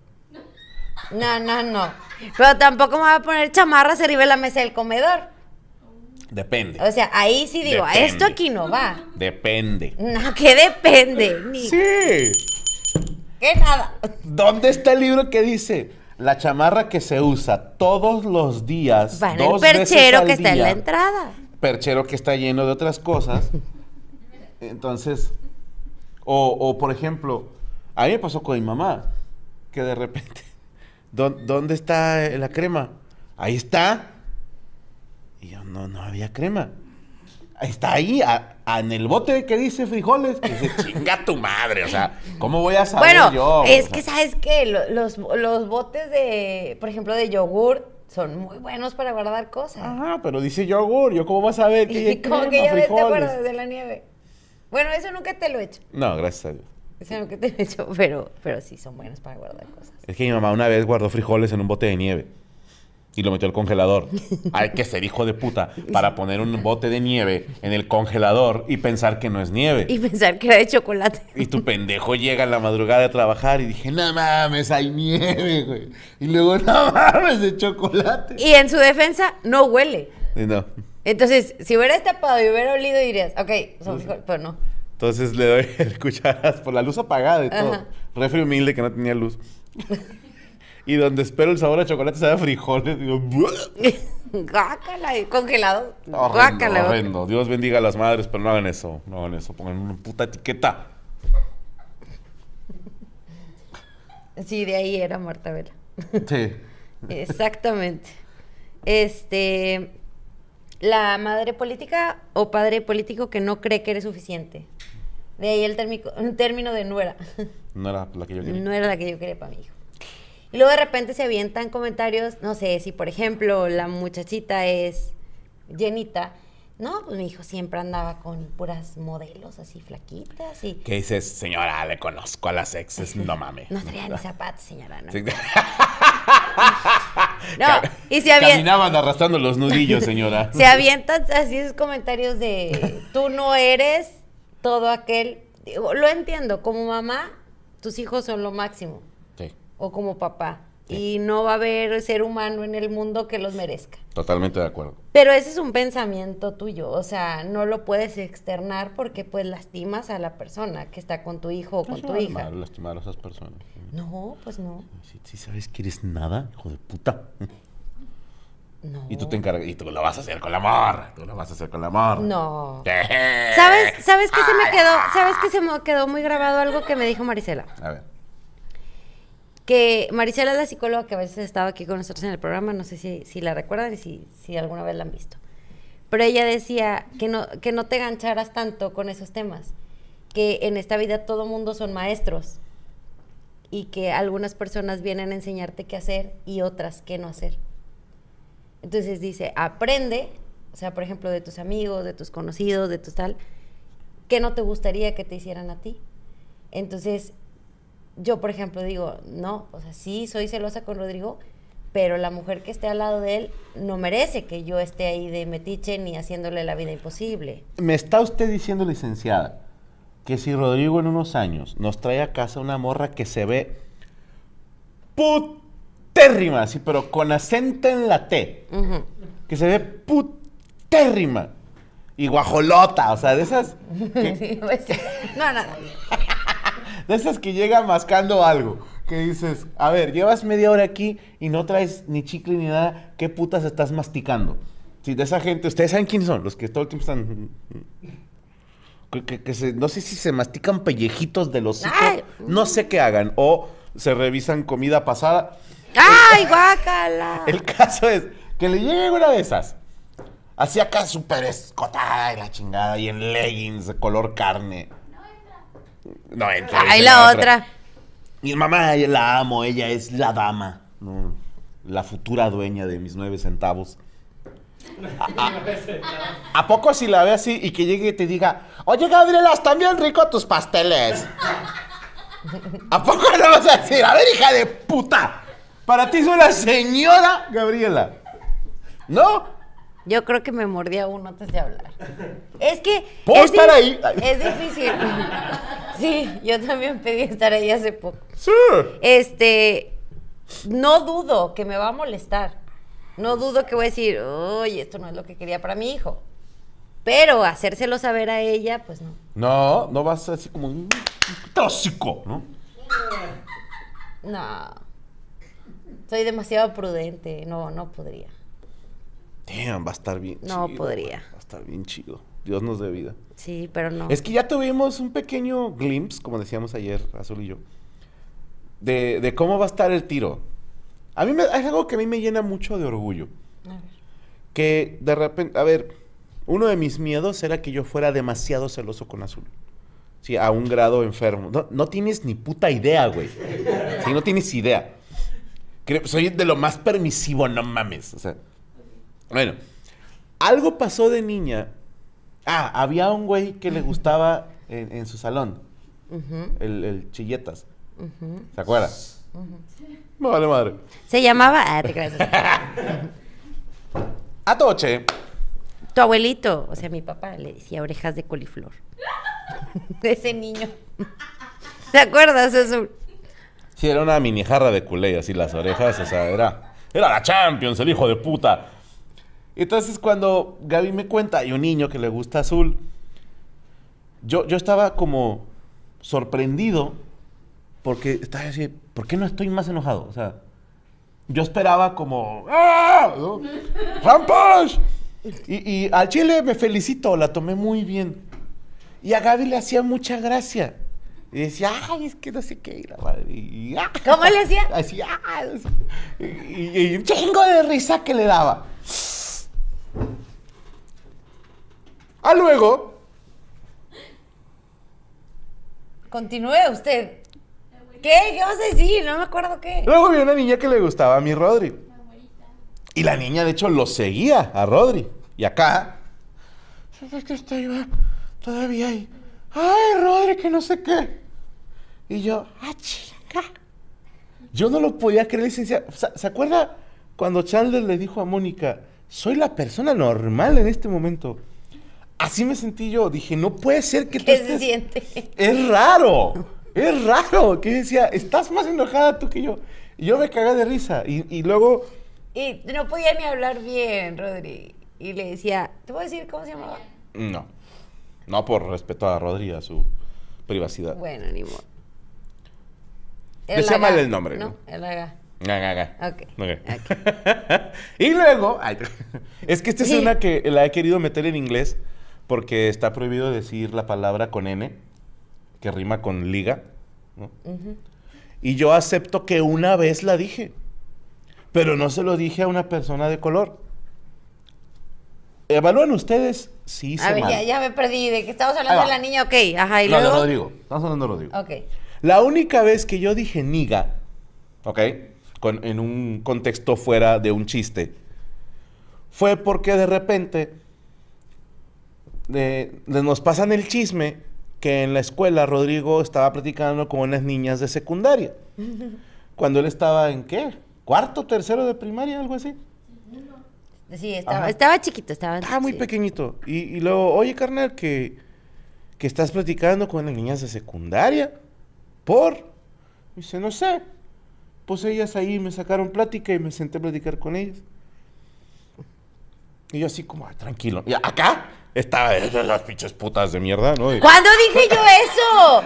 No, no, no. Pero tampoco me voy a poner chamarras arriba de la mesa del comedor. Depende. O sea, ahí sí digo, esto aquí no va. Depende. No, que depende. Sí. Que nada. ¿Dónde está el libro que dice la chamarra que se usa todos los días? Van el perchero que está en la entrada. Perchero que está lleno de otras cosas. Entonces, o, por ejemplo, a mí me pasó con mi mamá, que de repente, <laughs> ¿dónde está la crema? Ahí está. Y yo, no, no había crema. Está ahí, en el bote que dice frijoles, que <laughs> chinga tu madre. O sea, ¿cómo voy a saber bueno, Es que, ¿sabes que Los, botes de, por ejemplo, de yogur son muy buenos para guardar cosas. Ajá, pero dice yogur, ¿yo cómo vas a ver que hay <laughs> de la nieve? Bueno, eso nunca te lo he hecho. No, gracias a Dios. Eso nunca te lo he hecho, pero, pero sí son buenos para guardar cosas. Es que mi mamá una vez guardó frijoles en un bote de nieve y lo metió al congelador. <laughs> Hay que ser hijo de puta para poner un bote de nieve en el congelador y pensar que no es nieve. Y pensar que era de chocolate. Y tu pendejo llega en la madrugada a trabajar y dije, no mames, hay nieve, güey. Y luego, no mames, de chocolate. Y en su defensa, no huele. No. Entonces, si hubieras tapado y hubiera olido, dirías, ok, son frijoles, pero no. Entonces le doy el <laughs> por la luz apagada y todo. Refri humilde que no tenía luz. y donde espero el sabor a chocolate sabe a frijoles. Digo, <laughs> Guácala, congelado. Horrendo, Guácala. Dios bendiga a las madres, pero no hagan eso. No hagan eso. Pongan una puta etiqueta. Sí, de ahí era Marta Vela. Sí. <laughs> Exactamente. Este, la madre política o padre político que no cree que eres suficiente. De ahí el un término de nuera. <laughs> No era la que yo quería. No era la que yo quería para mi hijo. Y luego de repente se avientan comentarios, no sé, si por ejemplo la muchachita es llenita. No, pues mi hijo siempre andaba con puras modelos así flaquitas y... ¿Qué dices, señora? Le conozco a las exes, no mames. <laughs> No traía ni zapatos, señora. <laughs> y se Caminaban arrastrando los nudillos, señora. <laughs> se avientan así esos comentarios de tú no eres todo aquel. lo entiendo, como mamá, tus hijos son lo máximo. Sí. O como papá. Y no va a haber ser humano en el mundo que los merezca. Totalmente de acuerdo. Pero ese es un pensamiento tuyo, o sea, no lo puedes externar porque pues lastimas a la persona que está con tu hijo o con tu hija. No lastimar a esas personas. No, pues no. Si, sabes que eres nada, hijo de puta. No. Y tú te encargas, y tú lo vas a hacer con el amor, tú lo vas a hacer con amor. No. ¿Sabes, sabes que se me ah. quedó, sabes qué se me quedó muy grabado algo que me dijo Marisela? A ver que Marisela, la psicóloga que a veces ha estado aquí con nosotros en el programa, no sé si, la recuerdan y si, alguna vez la han visto, pero ella decía que no, que no te gancharas tanto con esos temas, que en esta vida todo mundo son maestros y que algunas personas vienen a enseñarte qué hacer y otras qué no hacer. Entonces dice, aprende, o sea, por ejemplo, de tus amigos, de tus conocidos, de tu tal, qué no te gustaría que te hicieran a ti. Entonces, yo, por ejemplo, digo, no, o sea, sí soy celosa con Rodrigo, pero la mujer que esté al lado de él no merece que yo esté ahí de metiche ni haciéndole la vida imposible. Me está usted diciendo, licenciada, que si Rodrigo en unos años nos trae a casa una morra que se ve putérrima, sí, pero con acento en la T, que se ve putérrima y guajolota, o sea, de esas... <laughs> Pues, no, no. no de esas que llega mascando algo. Que dices, a ver, llevas media hora aquí y no traes ni chicle ni nada, ¿qué putas estás masticando? Si de esa gente, ustedes saben quiénes son, los que todo el tiempo están. Mm, no sé si se mastican pellejitos de los. No sé qué hagan. O se revisan comida pasada. ¡Ay, guácala! <laughs> El caso es que le llegue una de esas. Así acá súper escotada y la chingada y en leggings de color carne. No, entonces. Ahí la otra. Mi mamá la amo, ella es la dama, la futura dueña de mis nueve centavos. ¿A, poco si la ve así y que llegue y te diga, oye Gabriela, están bien ricos tus pasteles? ¿A poco le vas a decir, a ver hija de puta? Para ti es la señora, Gabriela. ¿No? Yo creo que me mordía uno antes de hablar. Es que. ¿Puedo estar ahí? Es difícil. <laughs> Sí, yo también pedí estar ahí hace poco. Sí. Este. No dudo que me va a molestar. No dudo que voy a decir, oye, esto no es lo que quería para mi hijo. Pero hacérselo saber a ella, pues no. No, no vas así como un tóxico, ¿no? No. Soy demasiado prudente. No, no podría va a estar bien no, podría. Va a estar bien chido. Dios nos dé vida. Sí, pero no. Es que ya tuvimos un pequeño glimpse, como decíamos ayer, Azul y yo, de, cómo va a estar el tiro. A mí me, es algo que a mí me llena mucho de orgullo. Que de repente, a ver, uno de mis miedos era que yo fuera demasiado celoso con Azul. Sí, a un grado enfermo. No, tienes ni puta idea, güey. Sí, no tienes idea. soy de lo más permisivo, no mames. O sea, bueno, algo pasó de niña. Ah, había un güey que le gustaba en, su salón. el, Chilletas. ¿Se Vale, madre. Se llamaba. Ah, te Atoche. <laughs> Tu abuelito, o sea, mi papá le decía orejas de coliflor. <laughs> de ese niño. <laughs> ¿Te acuerdas, Azul? Sí, era una mini jarra de culé, así las orejas, o sea, era. Era la Champions, el hijo de puta. Entonces cuando Gaby me cuenta, hay un niño que le gusta azul, yo, yo estaba como sorprendido porque estaba así, ¿por qué no estoy más enojado? O sea, yo esperaba como, ¡ah! <laughs> Y, al chile me felicito, la tomé muy bien. Y a Gaby le hacía mucha gracia. Y decía, ay, es que no sé qué, la ah". ¿Cómo le hacía? <laughs> Ah", y, un chingo de risa que le daba. A ah, luego. Continúe usted. ¿Qué? Yo vas a No me acuerdo qué. Luego vi una niña que le gustaba a mi Rodri. Y la niña, de hecho, lo seguía a Rodri. Y acá. que iba todavía ahí. ¡Ay, Rodri, que no sé qué! Y yo, ¡ah, Yo no lo podía creer, licencia. ¿Se acuerda cuando Chandler le dijo a Mónica? soy la persona normal en este momento. Así me sentí yo. Dije, no puede ser que ¿Qué tú se siente? Es raro. Es raro. Que decía, estás más enojada tú que yo. Y yo me cagé de risa. Y, luego... Y no podía ni hablar bien, Rodri. Y le decía, ¿te puedo decir cómo se llamaba? No. No por respeto a Rodri, a su privacidad. Bueno, ni modo. se llama el nombre, ¿no? ¿no? El haga. <laughs> y luego, <laughs> es que esta es una que la he querido meter en inglés porque está prohibido decir la palabra con N, que rima con liga. Y yo acepto que una vez la dije, pero no se lo dije a una persona de color. Evalúan ustedes si se A ver, Ya, me perdí de que estamos hablando de la niña, ok. Ajá, y luego... Estamos hablando de Rodrigo. La única vez que yo dije niga, ok, en un contexto fuera de un chiste. Fue porque de repente de, nos pasan el chisme que en la escuela Rodrigo estaba platicando con unas niñas de secundaria. <laughs> cuando él estaba en qué? ¿Cuarto, tercero de primaria, algo así? Sí, estaba, estaba chiquito, estaba... Ah, muy pequeñito. Y, luego, oye, carnal, que, que estás platicando con las niñas de secundaria. ¿Por? dice, no sé pues ellas ahí me sacaron plática y me senté a platicar con ellas. Y yo así como, ah, tranquilo. Y acá estaba las pinches putas de mierda, ¿no? Y... ¿Cuándo dije yo eso?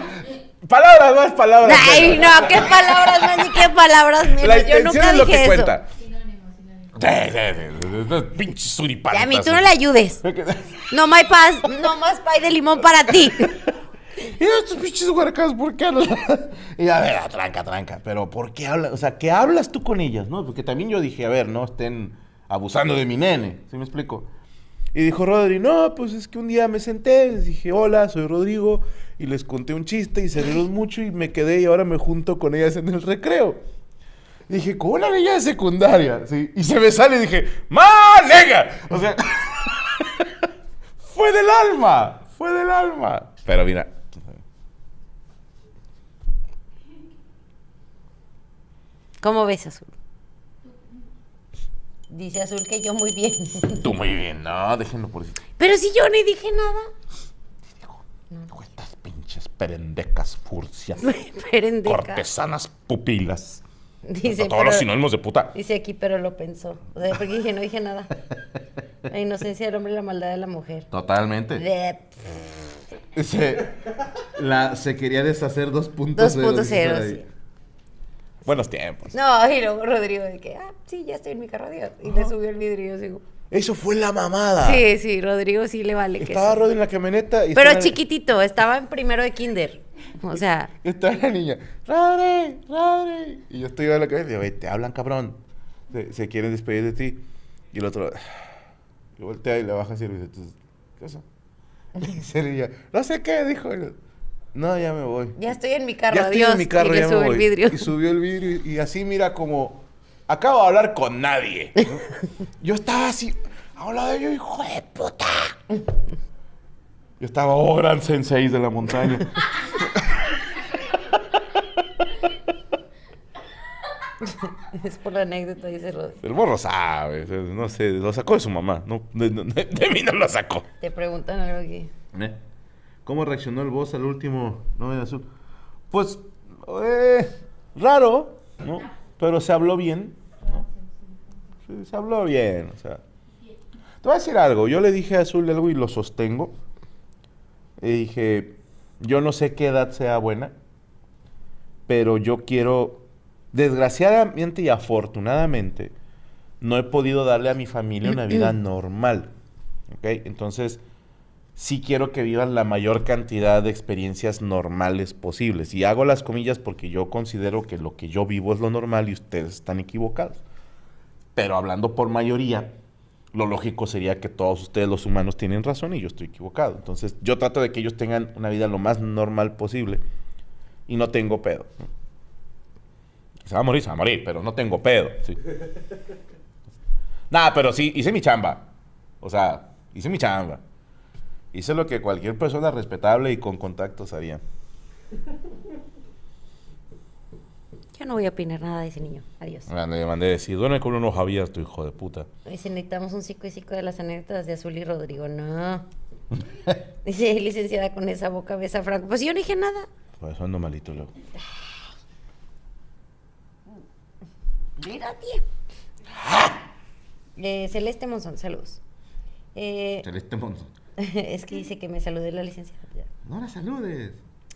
<laughs> palabras más, palabras Ay, no, qué palabras más y qué palabras menos. La yo nunca es lo que eso. cuenta. Pinche suripal. Y a mí tú no le ayudes. <laughs> no, my paz. No más pay de limón para ti. <laughs> Y estos pinches huercas ¿por qué <laughs> y a ver, ah, tranca, tranca. Pero ¿por qué hablas? O sea, ¿qué hablas tú con ellas, no? Porque también yo dije, a ver, no estén abusando de mi nene. ¿Sí me explico? Y dijo Rodri, no, pues es que un día me senté, les dije, hola, soy Rodrigo, y les conté un chiste y se rieron mucho y me quedé y ahora me junto con ellas en el recreo. Y dije, con una niña de secundaria, ¿sí? Y se me sale y dije, ¡Malega! O sea, <laughs> fue del alma, fue del alma. Pero mira, ¿Cómo ves, Azul? Dice Azul que yo muy bien. Tú muy bien, no, déjenlo por decir. Pero si yo ni dije nada. No. Estas pinches perendecas furcias. <laughs> Perendecas. Cortesanas pupilas. Dice, todos los sinónimos de puta. Dice aquí, pero lo pensó. O sea, porque dije, no dije nada. La inocencia del hombre y la maldad de la mujer. Totalmente. Dice Se, la, se quería deshacer dos puntos. Dos puntos Buenos tiempos. No, y luego Rodrigo de que, ah, sí, ya estoy en mi carro, Dios. Y le subió el vidrio y eso fue la mamada. Sí, sí, Rodrigo sí le vale. Estaba que Rodrigo en la camioneta. Y Pero chiquitito, estaba en primero de kinder. O sea. <laughs> estaba la niña, Rodri, Rodri. Y yo estoy en la cabeza y digo, te hablan, cabrón. Se, quieren despedir de ti. Y el otro, yo voltea y le baja el y Entonces dice, ¿qué pasa? <laughs> Y se le no sé qué, dijo. No, ya me voy. Ya estoy en mi carro, ya Estoy en mi carro, y ya voy. el vidrio. Y subió el vidrio y, así mira como acabo de hablar con nadie. <laughs> yo estaba así, Hablaba yo, hijo de puta. Yo estaba, oh, gran sensei de la montaña. <laughs> es por la anécdota, dice Rodri. El borro sabe, no sé, lo sacó de su mamá. No, de, mí no lo sacó. Te preguntan algo aquí. ¿Eh? ¿Cómo reaccionó el boss al último de azul? Pues, eh, raro, ¿no? Pero se habló bien, ¿no? se habló bien, o sea. Te voy a decir algo, yo le dije a Azul algo y lo sostengo. Y dije, yo no sé qué edad sea buena, pero yo quiero, desgraciadamente y afortunadamente, no he podido darle a mi familia una <clears throat> vida normal. ¿Ok? Entonces, sí quiero que vivan la mayor cantidad de experiencias normales posibles. Y hago las comillas porque yo considero que lo que yo vivo es lo normal y ustedes están equivocados. Pero hablando por mayoría, lo lógico sería que todos ustedes los humanos tienen razón y yo estoy equivocado. Entonces yo trato de que ellos tengan una vida lo más normal posible y no tengo pedo. Se va a morir, se va a morir, pero no tengo pedo. <laughs> Nada, pero sí, hice mi chamba. O sea, hice mi chamba. Hice lo que cualquier persona respetable y con contactos haría. Yo no voy a opinar nada de ese niño. Adiós. le ah, mandé decir, duerme con un ojo abierto, hijo de puta. Dice, necesitamos un psico y psico de las anécdotas de Azul y Rodrigo. No. <laughs> Dice, licenciada, con esa boca besa a Franco. Pues yo no dije nada. Pues ando malito luego. Mira, tío. Ah. Eh, Celeste Monzón, saludos. Eh, Celeste Monzón. <laughs> es que dice que me salude la licenciada. No la saludes.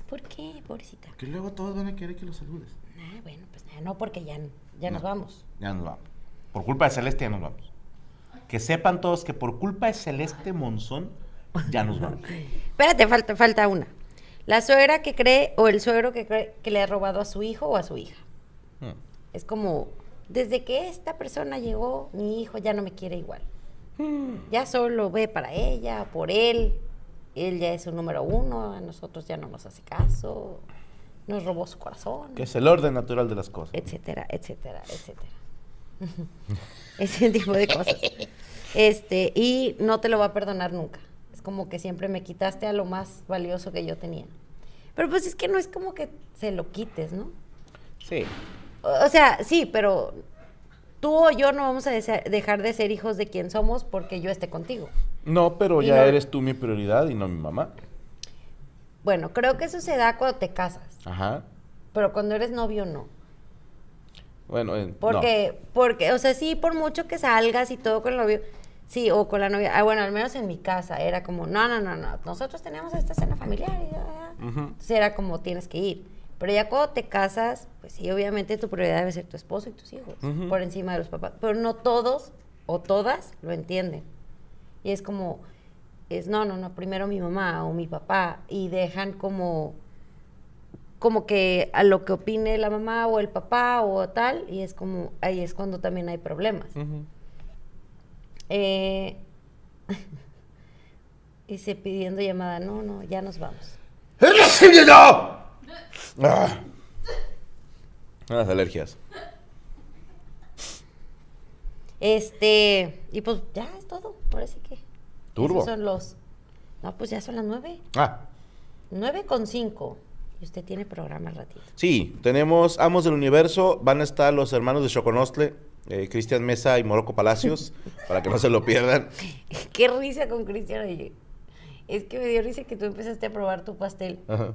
¿Por qué, pobrecita? Que luego todos van a querer que lo saludes. Ah, bueno, pues nada, no, porque ya, ya nos vamos. Ya nos vamos. Por culpa de Celeste ya nos vamos. Que sepan todos que por culpa de Celeste Monzón ya nos vamos. <laughs> Espérate, falta, falta una. La suegra que cree o el suegro que cree que le ha robado a su hijo o a su hija. Hmm. Es como, desde que esta persona llegó, mi hijo ya no me quiere igual. <gasps> Ya solo ve para ella, por él. Él ya es su número uno, a nosotros ya no nos hace caso, nos robó su corazón. Que es el orden natural de las cosas. Etcétera, etcétera, etcétera. <laughs> Ese tipo de cosas. Este, y no te lo va a perdonar nunca. Es como que siempre me quitaste a lo más valioso que yo tenía. Pero pues es que no es como que se lo quites, ¿no? Sí. O sea, sí, pero tú o yo no vamos a dejar de ser hijos de quien somos porque yo esté contigo. No, pero ya eres tú mi prioridad y no mi mamá. Bueno, creo que eso se da cuando te casas. Ajá. Pero cuando eres novio, no. Bueno, eh, porque, porque, o sea, sí, por mucho que salgas y todo con el novio, sí, o con la novia, ah, bueno, al menos en mi casa era como, no, no, no, no, nosotros tenemos esta cena familiar y ya, Entonces era como, tienes que ir. Pero ya cuando te casas, pues sí, obviamente tu prioridad debe ser tu esposo y tus hijos, por encima de los papás. Pero no todos o todas lo entienden. Y es como, es no, no, no, primero mi mamá o mi papá. Y dejan como, como que a lo que opine la mamá o el papá o tal. Y es como, ahí es cuando también hay problemas. Eh, <laughs> y se pidiendo llamada, no, no, ya nos vamos. Ah. Las alergias. Este, y pues ya es todo, parece que. Turbo. son los. No, pues ya son las nueve. Ah. Nueve con cinco. Y usted tiene programa al ratito. Sí, tenemos Amos del Universo, van a estar los hermanos de Choconostle, eh, Cristian Mesa y Moroco Palacios, <laughs> para que no se lo pierdan. Qué risa con Cristian, Es que me dio risa que tú empezaste a probar tu pastel. Ajá.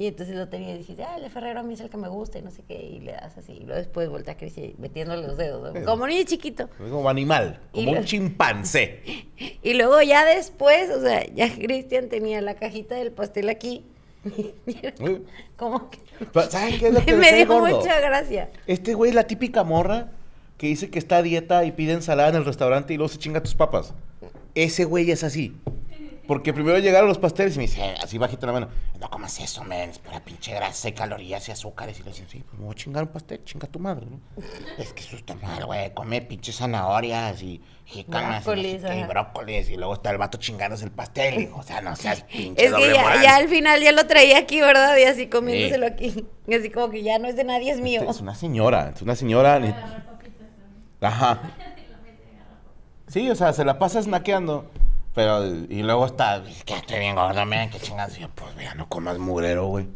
Y entonces lo tenía y dijiste, ah, el Ferrero a mí es el que me gusta y no sé qué, y le das así. Y luego después voltea a Cris metiéndole los dedos, como niño chiquito. Como animal, como un chimpancé. <laughs> y luego ya después, o sea, ya Cristian tenía la cajita del pastel aquí. <laughs> como que... ¿Saben qué es lo que <laughs> Me dio mucha gracia. Este güey es la típica morra que dice que está a dieta y pide ensalada en el restaurante y luego se chinga tus papas. Ese güey es así. Porque primero llegaron los pasteles y me dice, así bajito la mano, no comas eso, men, es pura pinche grasa y calorías y azúcares. Y le dicen, sí, pues me voy a chingar un pastel, chinga tu madre, ¿no? <laughs> es que eso está mal, güey, come pinches zanahorias y jicanas y, y, brócolis. Y luego está el vato chingándose el pastel. Y, o sea, no <laughs> seas pinche Es que ya, al final ya lo traía aquí, ¿verdad? Y así comiéndoselo aquí. Y así como que ya no es de nadie, es este mío. es una señora, es una señora. Ajá. <laughs> Sí, o sea, se la pasa snackeando. Pero, y luego está, que estoy bien gordo, miren, qué chingas. yo, pues, mira, no comas mugrero, güey.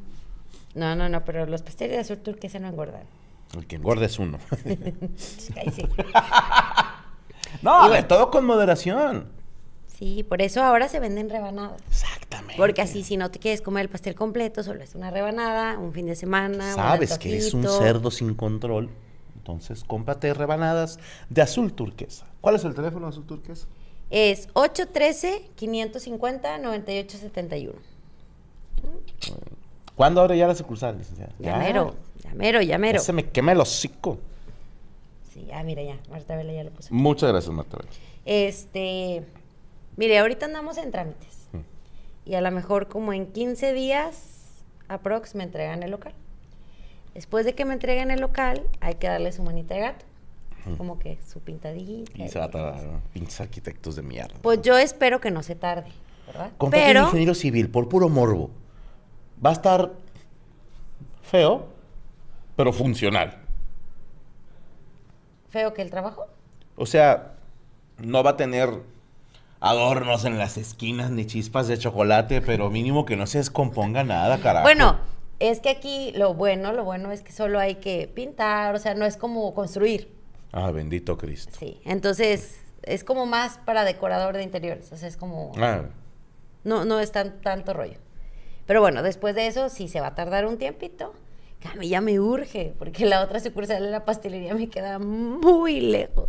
No, no, no, pero los pasteles de azul turquesa no engordan. El que engorda es uno. <laughs> Pues, ahí sí. <laughs> no, todo con moderación. Sí, por eso ahora se venden rebanadas. Exactamente. Porque así, si no te quieres comer el pastel completo, solo es una rebanada, un fin de semana. Sabes que es un cerdo sin control. Entonces, cómprate rebanadas de azul turquesa. ¿Cuál es el teléfono de azul turquesa? Es 813-550-9871. ¿Cuándo abre ya la sucursal, licenciada? Llamero, llamero, llamero. Se me quema el hocico. Sí, ya, mira, ya. Marta Vela ya lo puso. Muchas gracias, Marta Vela. Este, mire, ahorita andamos en trámites. Mm. Y a lo mejor como en 15 días, aprox, me entregan el local. Después de que me entreguen el local, hay que darle su manita de gato como que su pintadita. Y se va a tardar, arquitectos de mierda. Pues yo espero que no se tarde, ¿verdad? Pero... un ingeniero civil por puro morbo. Va a estar feo, pero funcional. ¿Feo que el trabajo? O sea, no va a tener adornos en las esquinas ni chispas de chocolate, pero mínimo que no se descomponga nada, carajo. Bueno, es que aquí lo bueno, lo bueno es que solo hay que pintar, o sea, no es como construir. Ah, bendito Cristo. Sí, entonces es como más para decorador de interiores, o sea, es como... Ah. No, no es tan, tanto rollo. Pero bueno, después de eso si se va a tardar un tiempito, que mí ya me urge, porque la otra sucursal de la pastelería me queda muy lejos.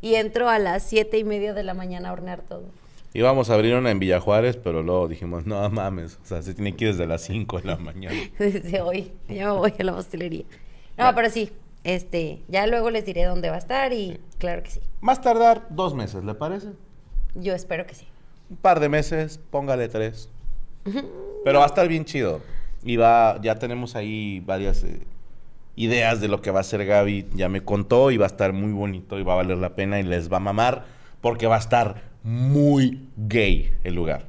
Y entro a las siete y media de la mañana a hornear todo. Íbamos a abrir una en Villajuárez, pero luego dijimos, no mames, o sea, se tiene que ir desde las 5 de la mañana. <laughs> desde hoy, ya me voy a la pastelería. No, ah. pero sí, este, ya luego les diré dónde va a estar y claro que sí. Más tardar dos meses, ¿le parece? Yo espero que sí. Un par de meses, póngale tres. Pero va a estar bien chido. Y va, ya tenemos ahí varias eh, ideas de lo que va a hacer Gaby. Ya me contó y va a estar muy bonito y va a valer la pena y les va a mamar porque va a estar muy gay el lugar.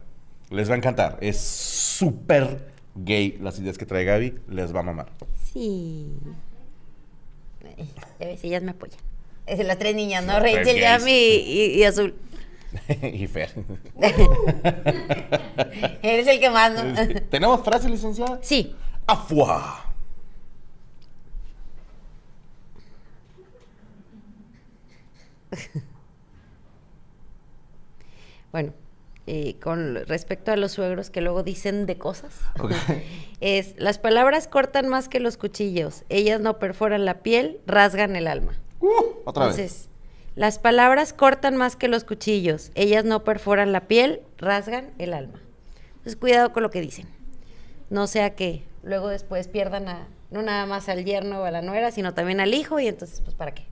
Les va a encantar. Es súper gay las ideas que trae Gaby. Les va a mamar. Sí ver si ellas me apoyan. Es las tres niñas, ¿no? Rachel, Yami y, Azul. <laughs> y Fer. <laughs> Eres el que más, ¿no? ¿Tenemos frase, licenciada? Sí. ¡Afua! bueno, eh, con respecto a los suegros que luego dicen de cosas. <laughs> es, las palabras cortan más que los cuchillos, ellas no perforan la piel, rasgan el alma. Uh, entonces, Las palabras cortan más que los cuchillos, ellas no perforan la piel, rasgan el alma. Entonces, cuidado con lo que dicen. No sea que luego después pierdan a, no nada más al yerno o a la nuera, sino también al hijo, y entonces, pues, ¿para qué?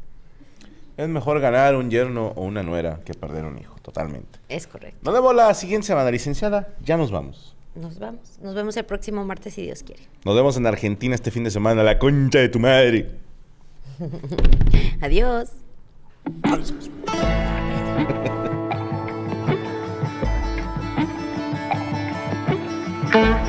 Es mejor ganar un yerno o una nuera que perder un hijo, totalmente. Es correcto. Nos vemos la siguiente semana, licenciada. Ya nos vamos. Nos vamos. Nos vemos el próximo martes, si Dios quiere. Nos vemos en Argentina este fin de semana, la concha de tu madre. <laughs> Adiós. Adiós. <laughs>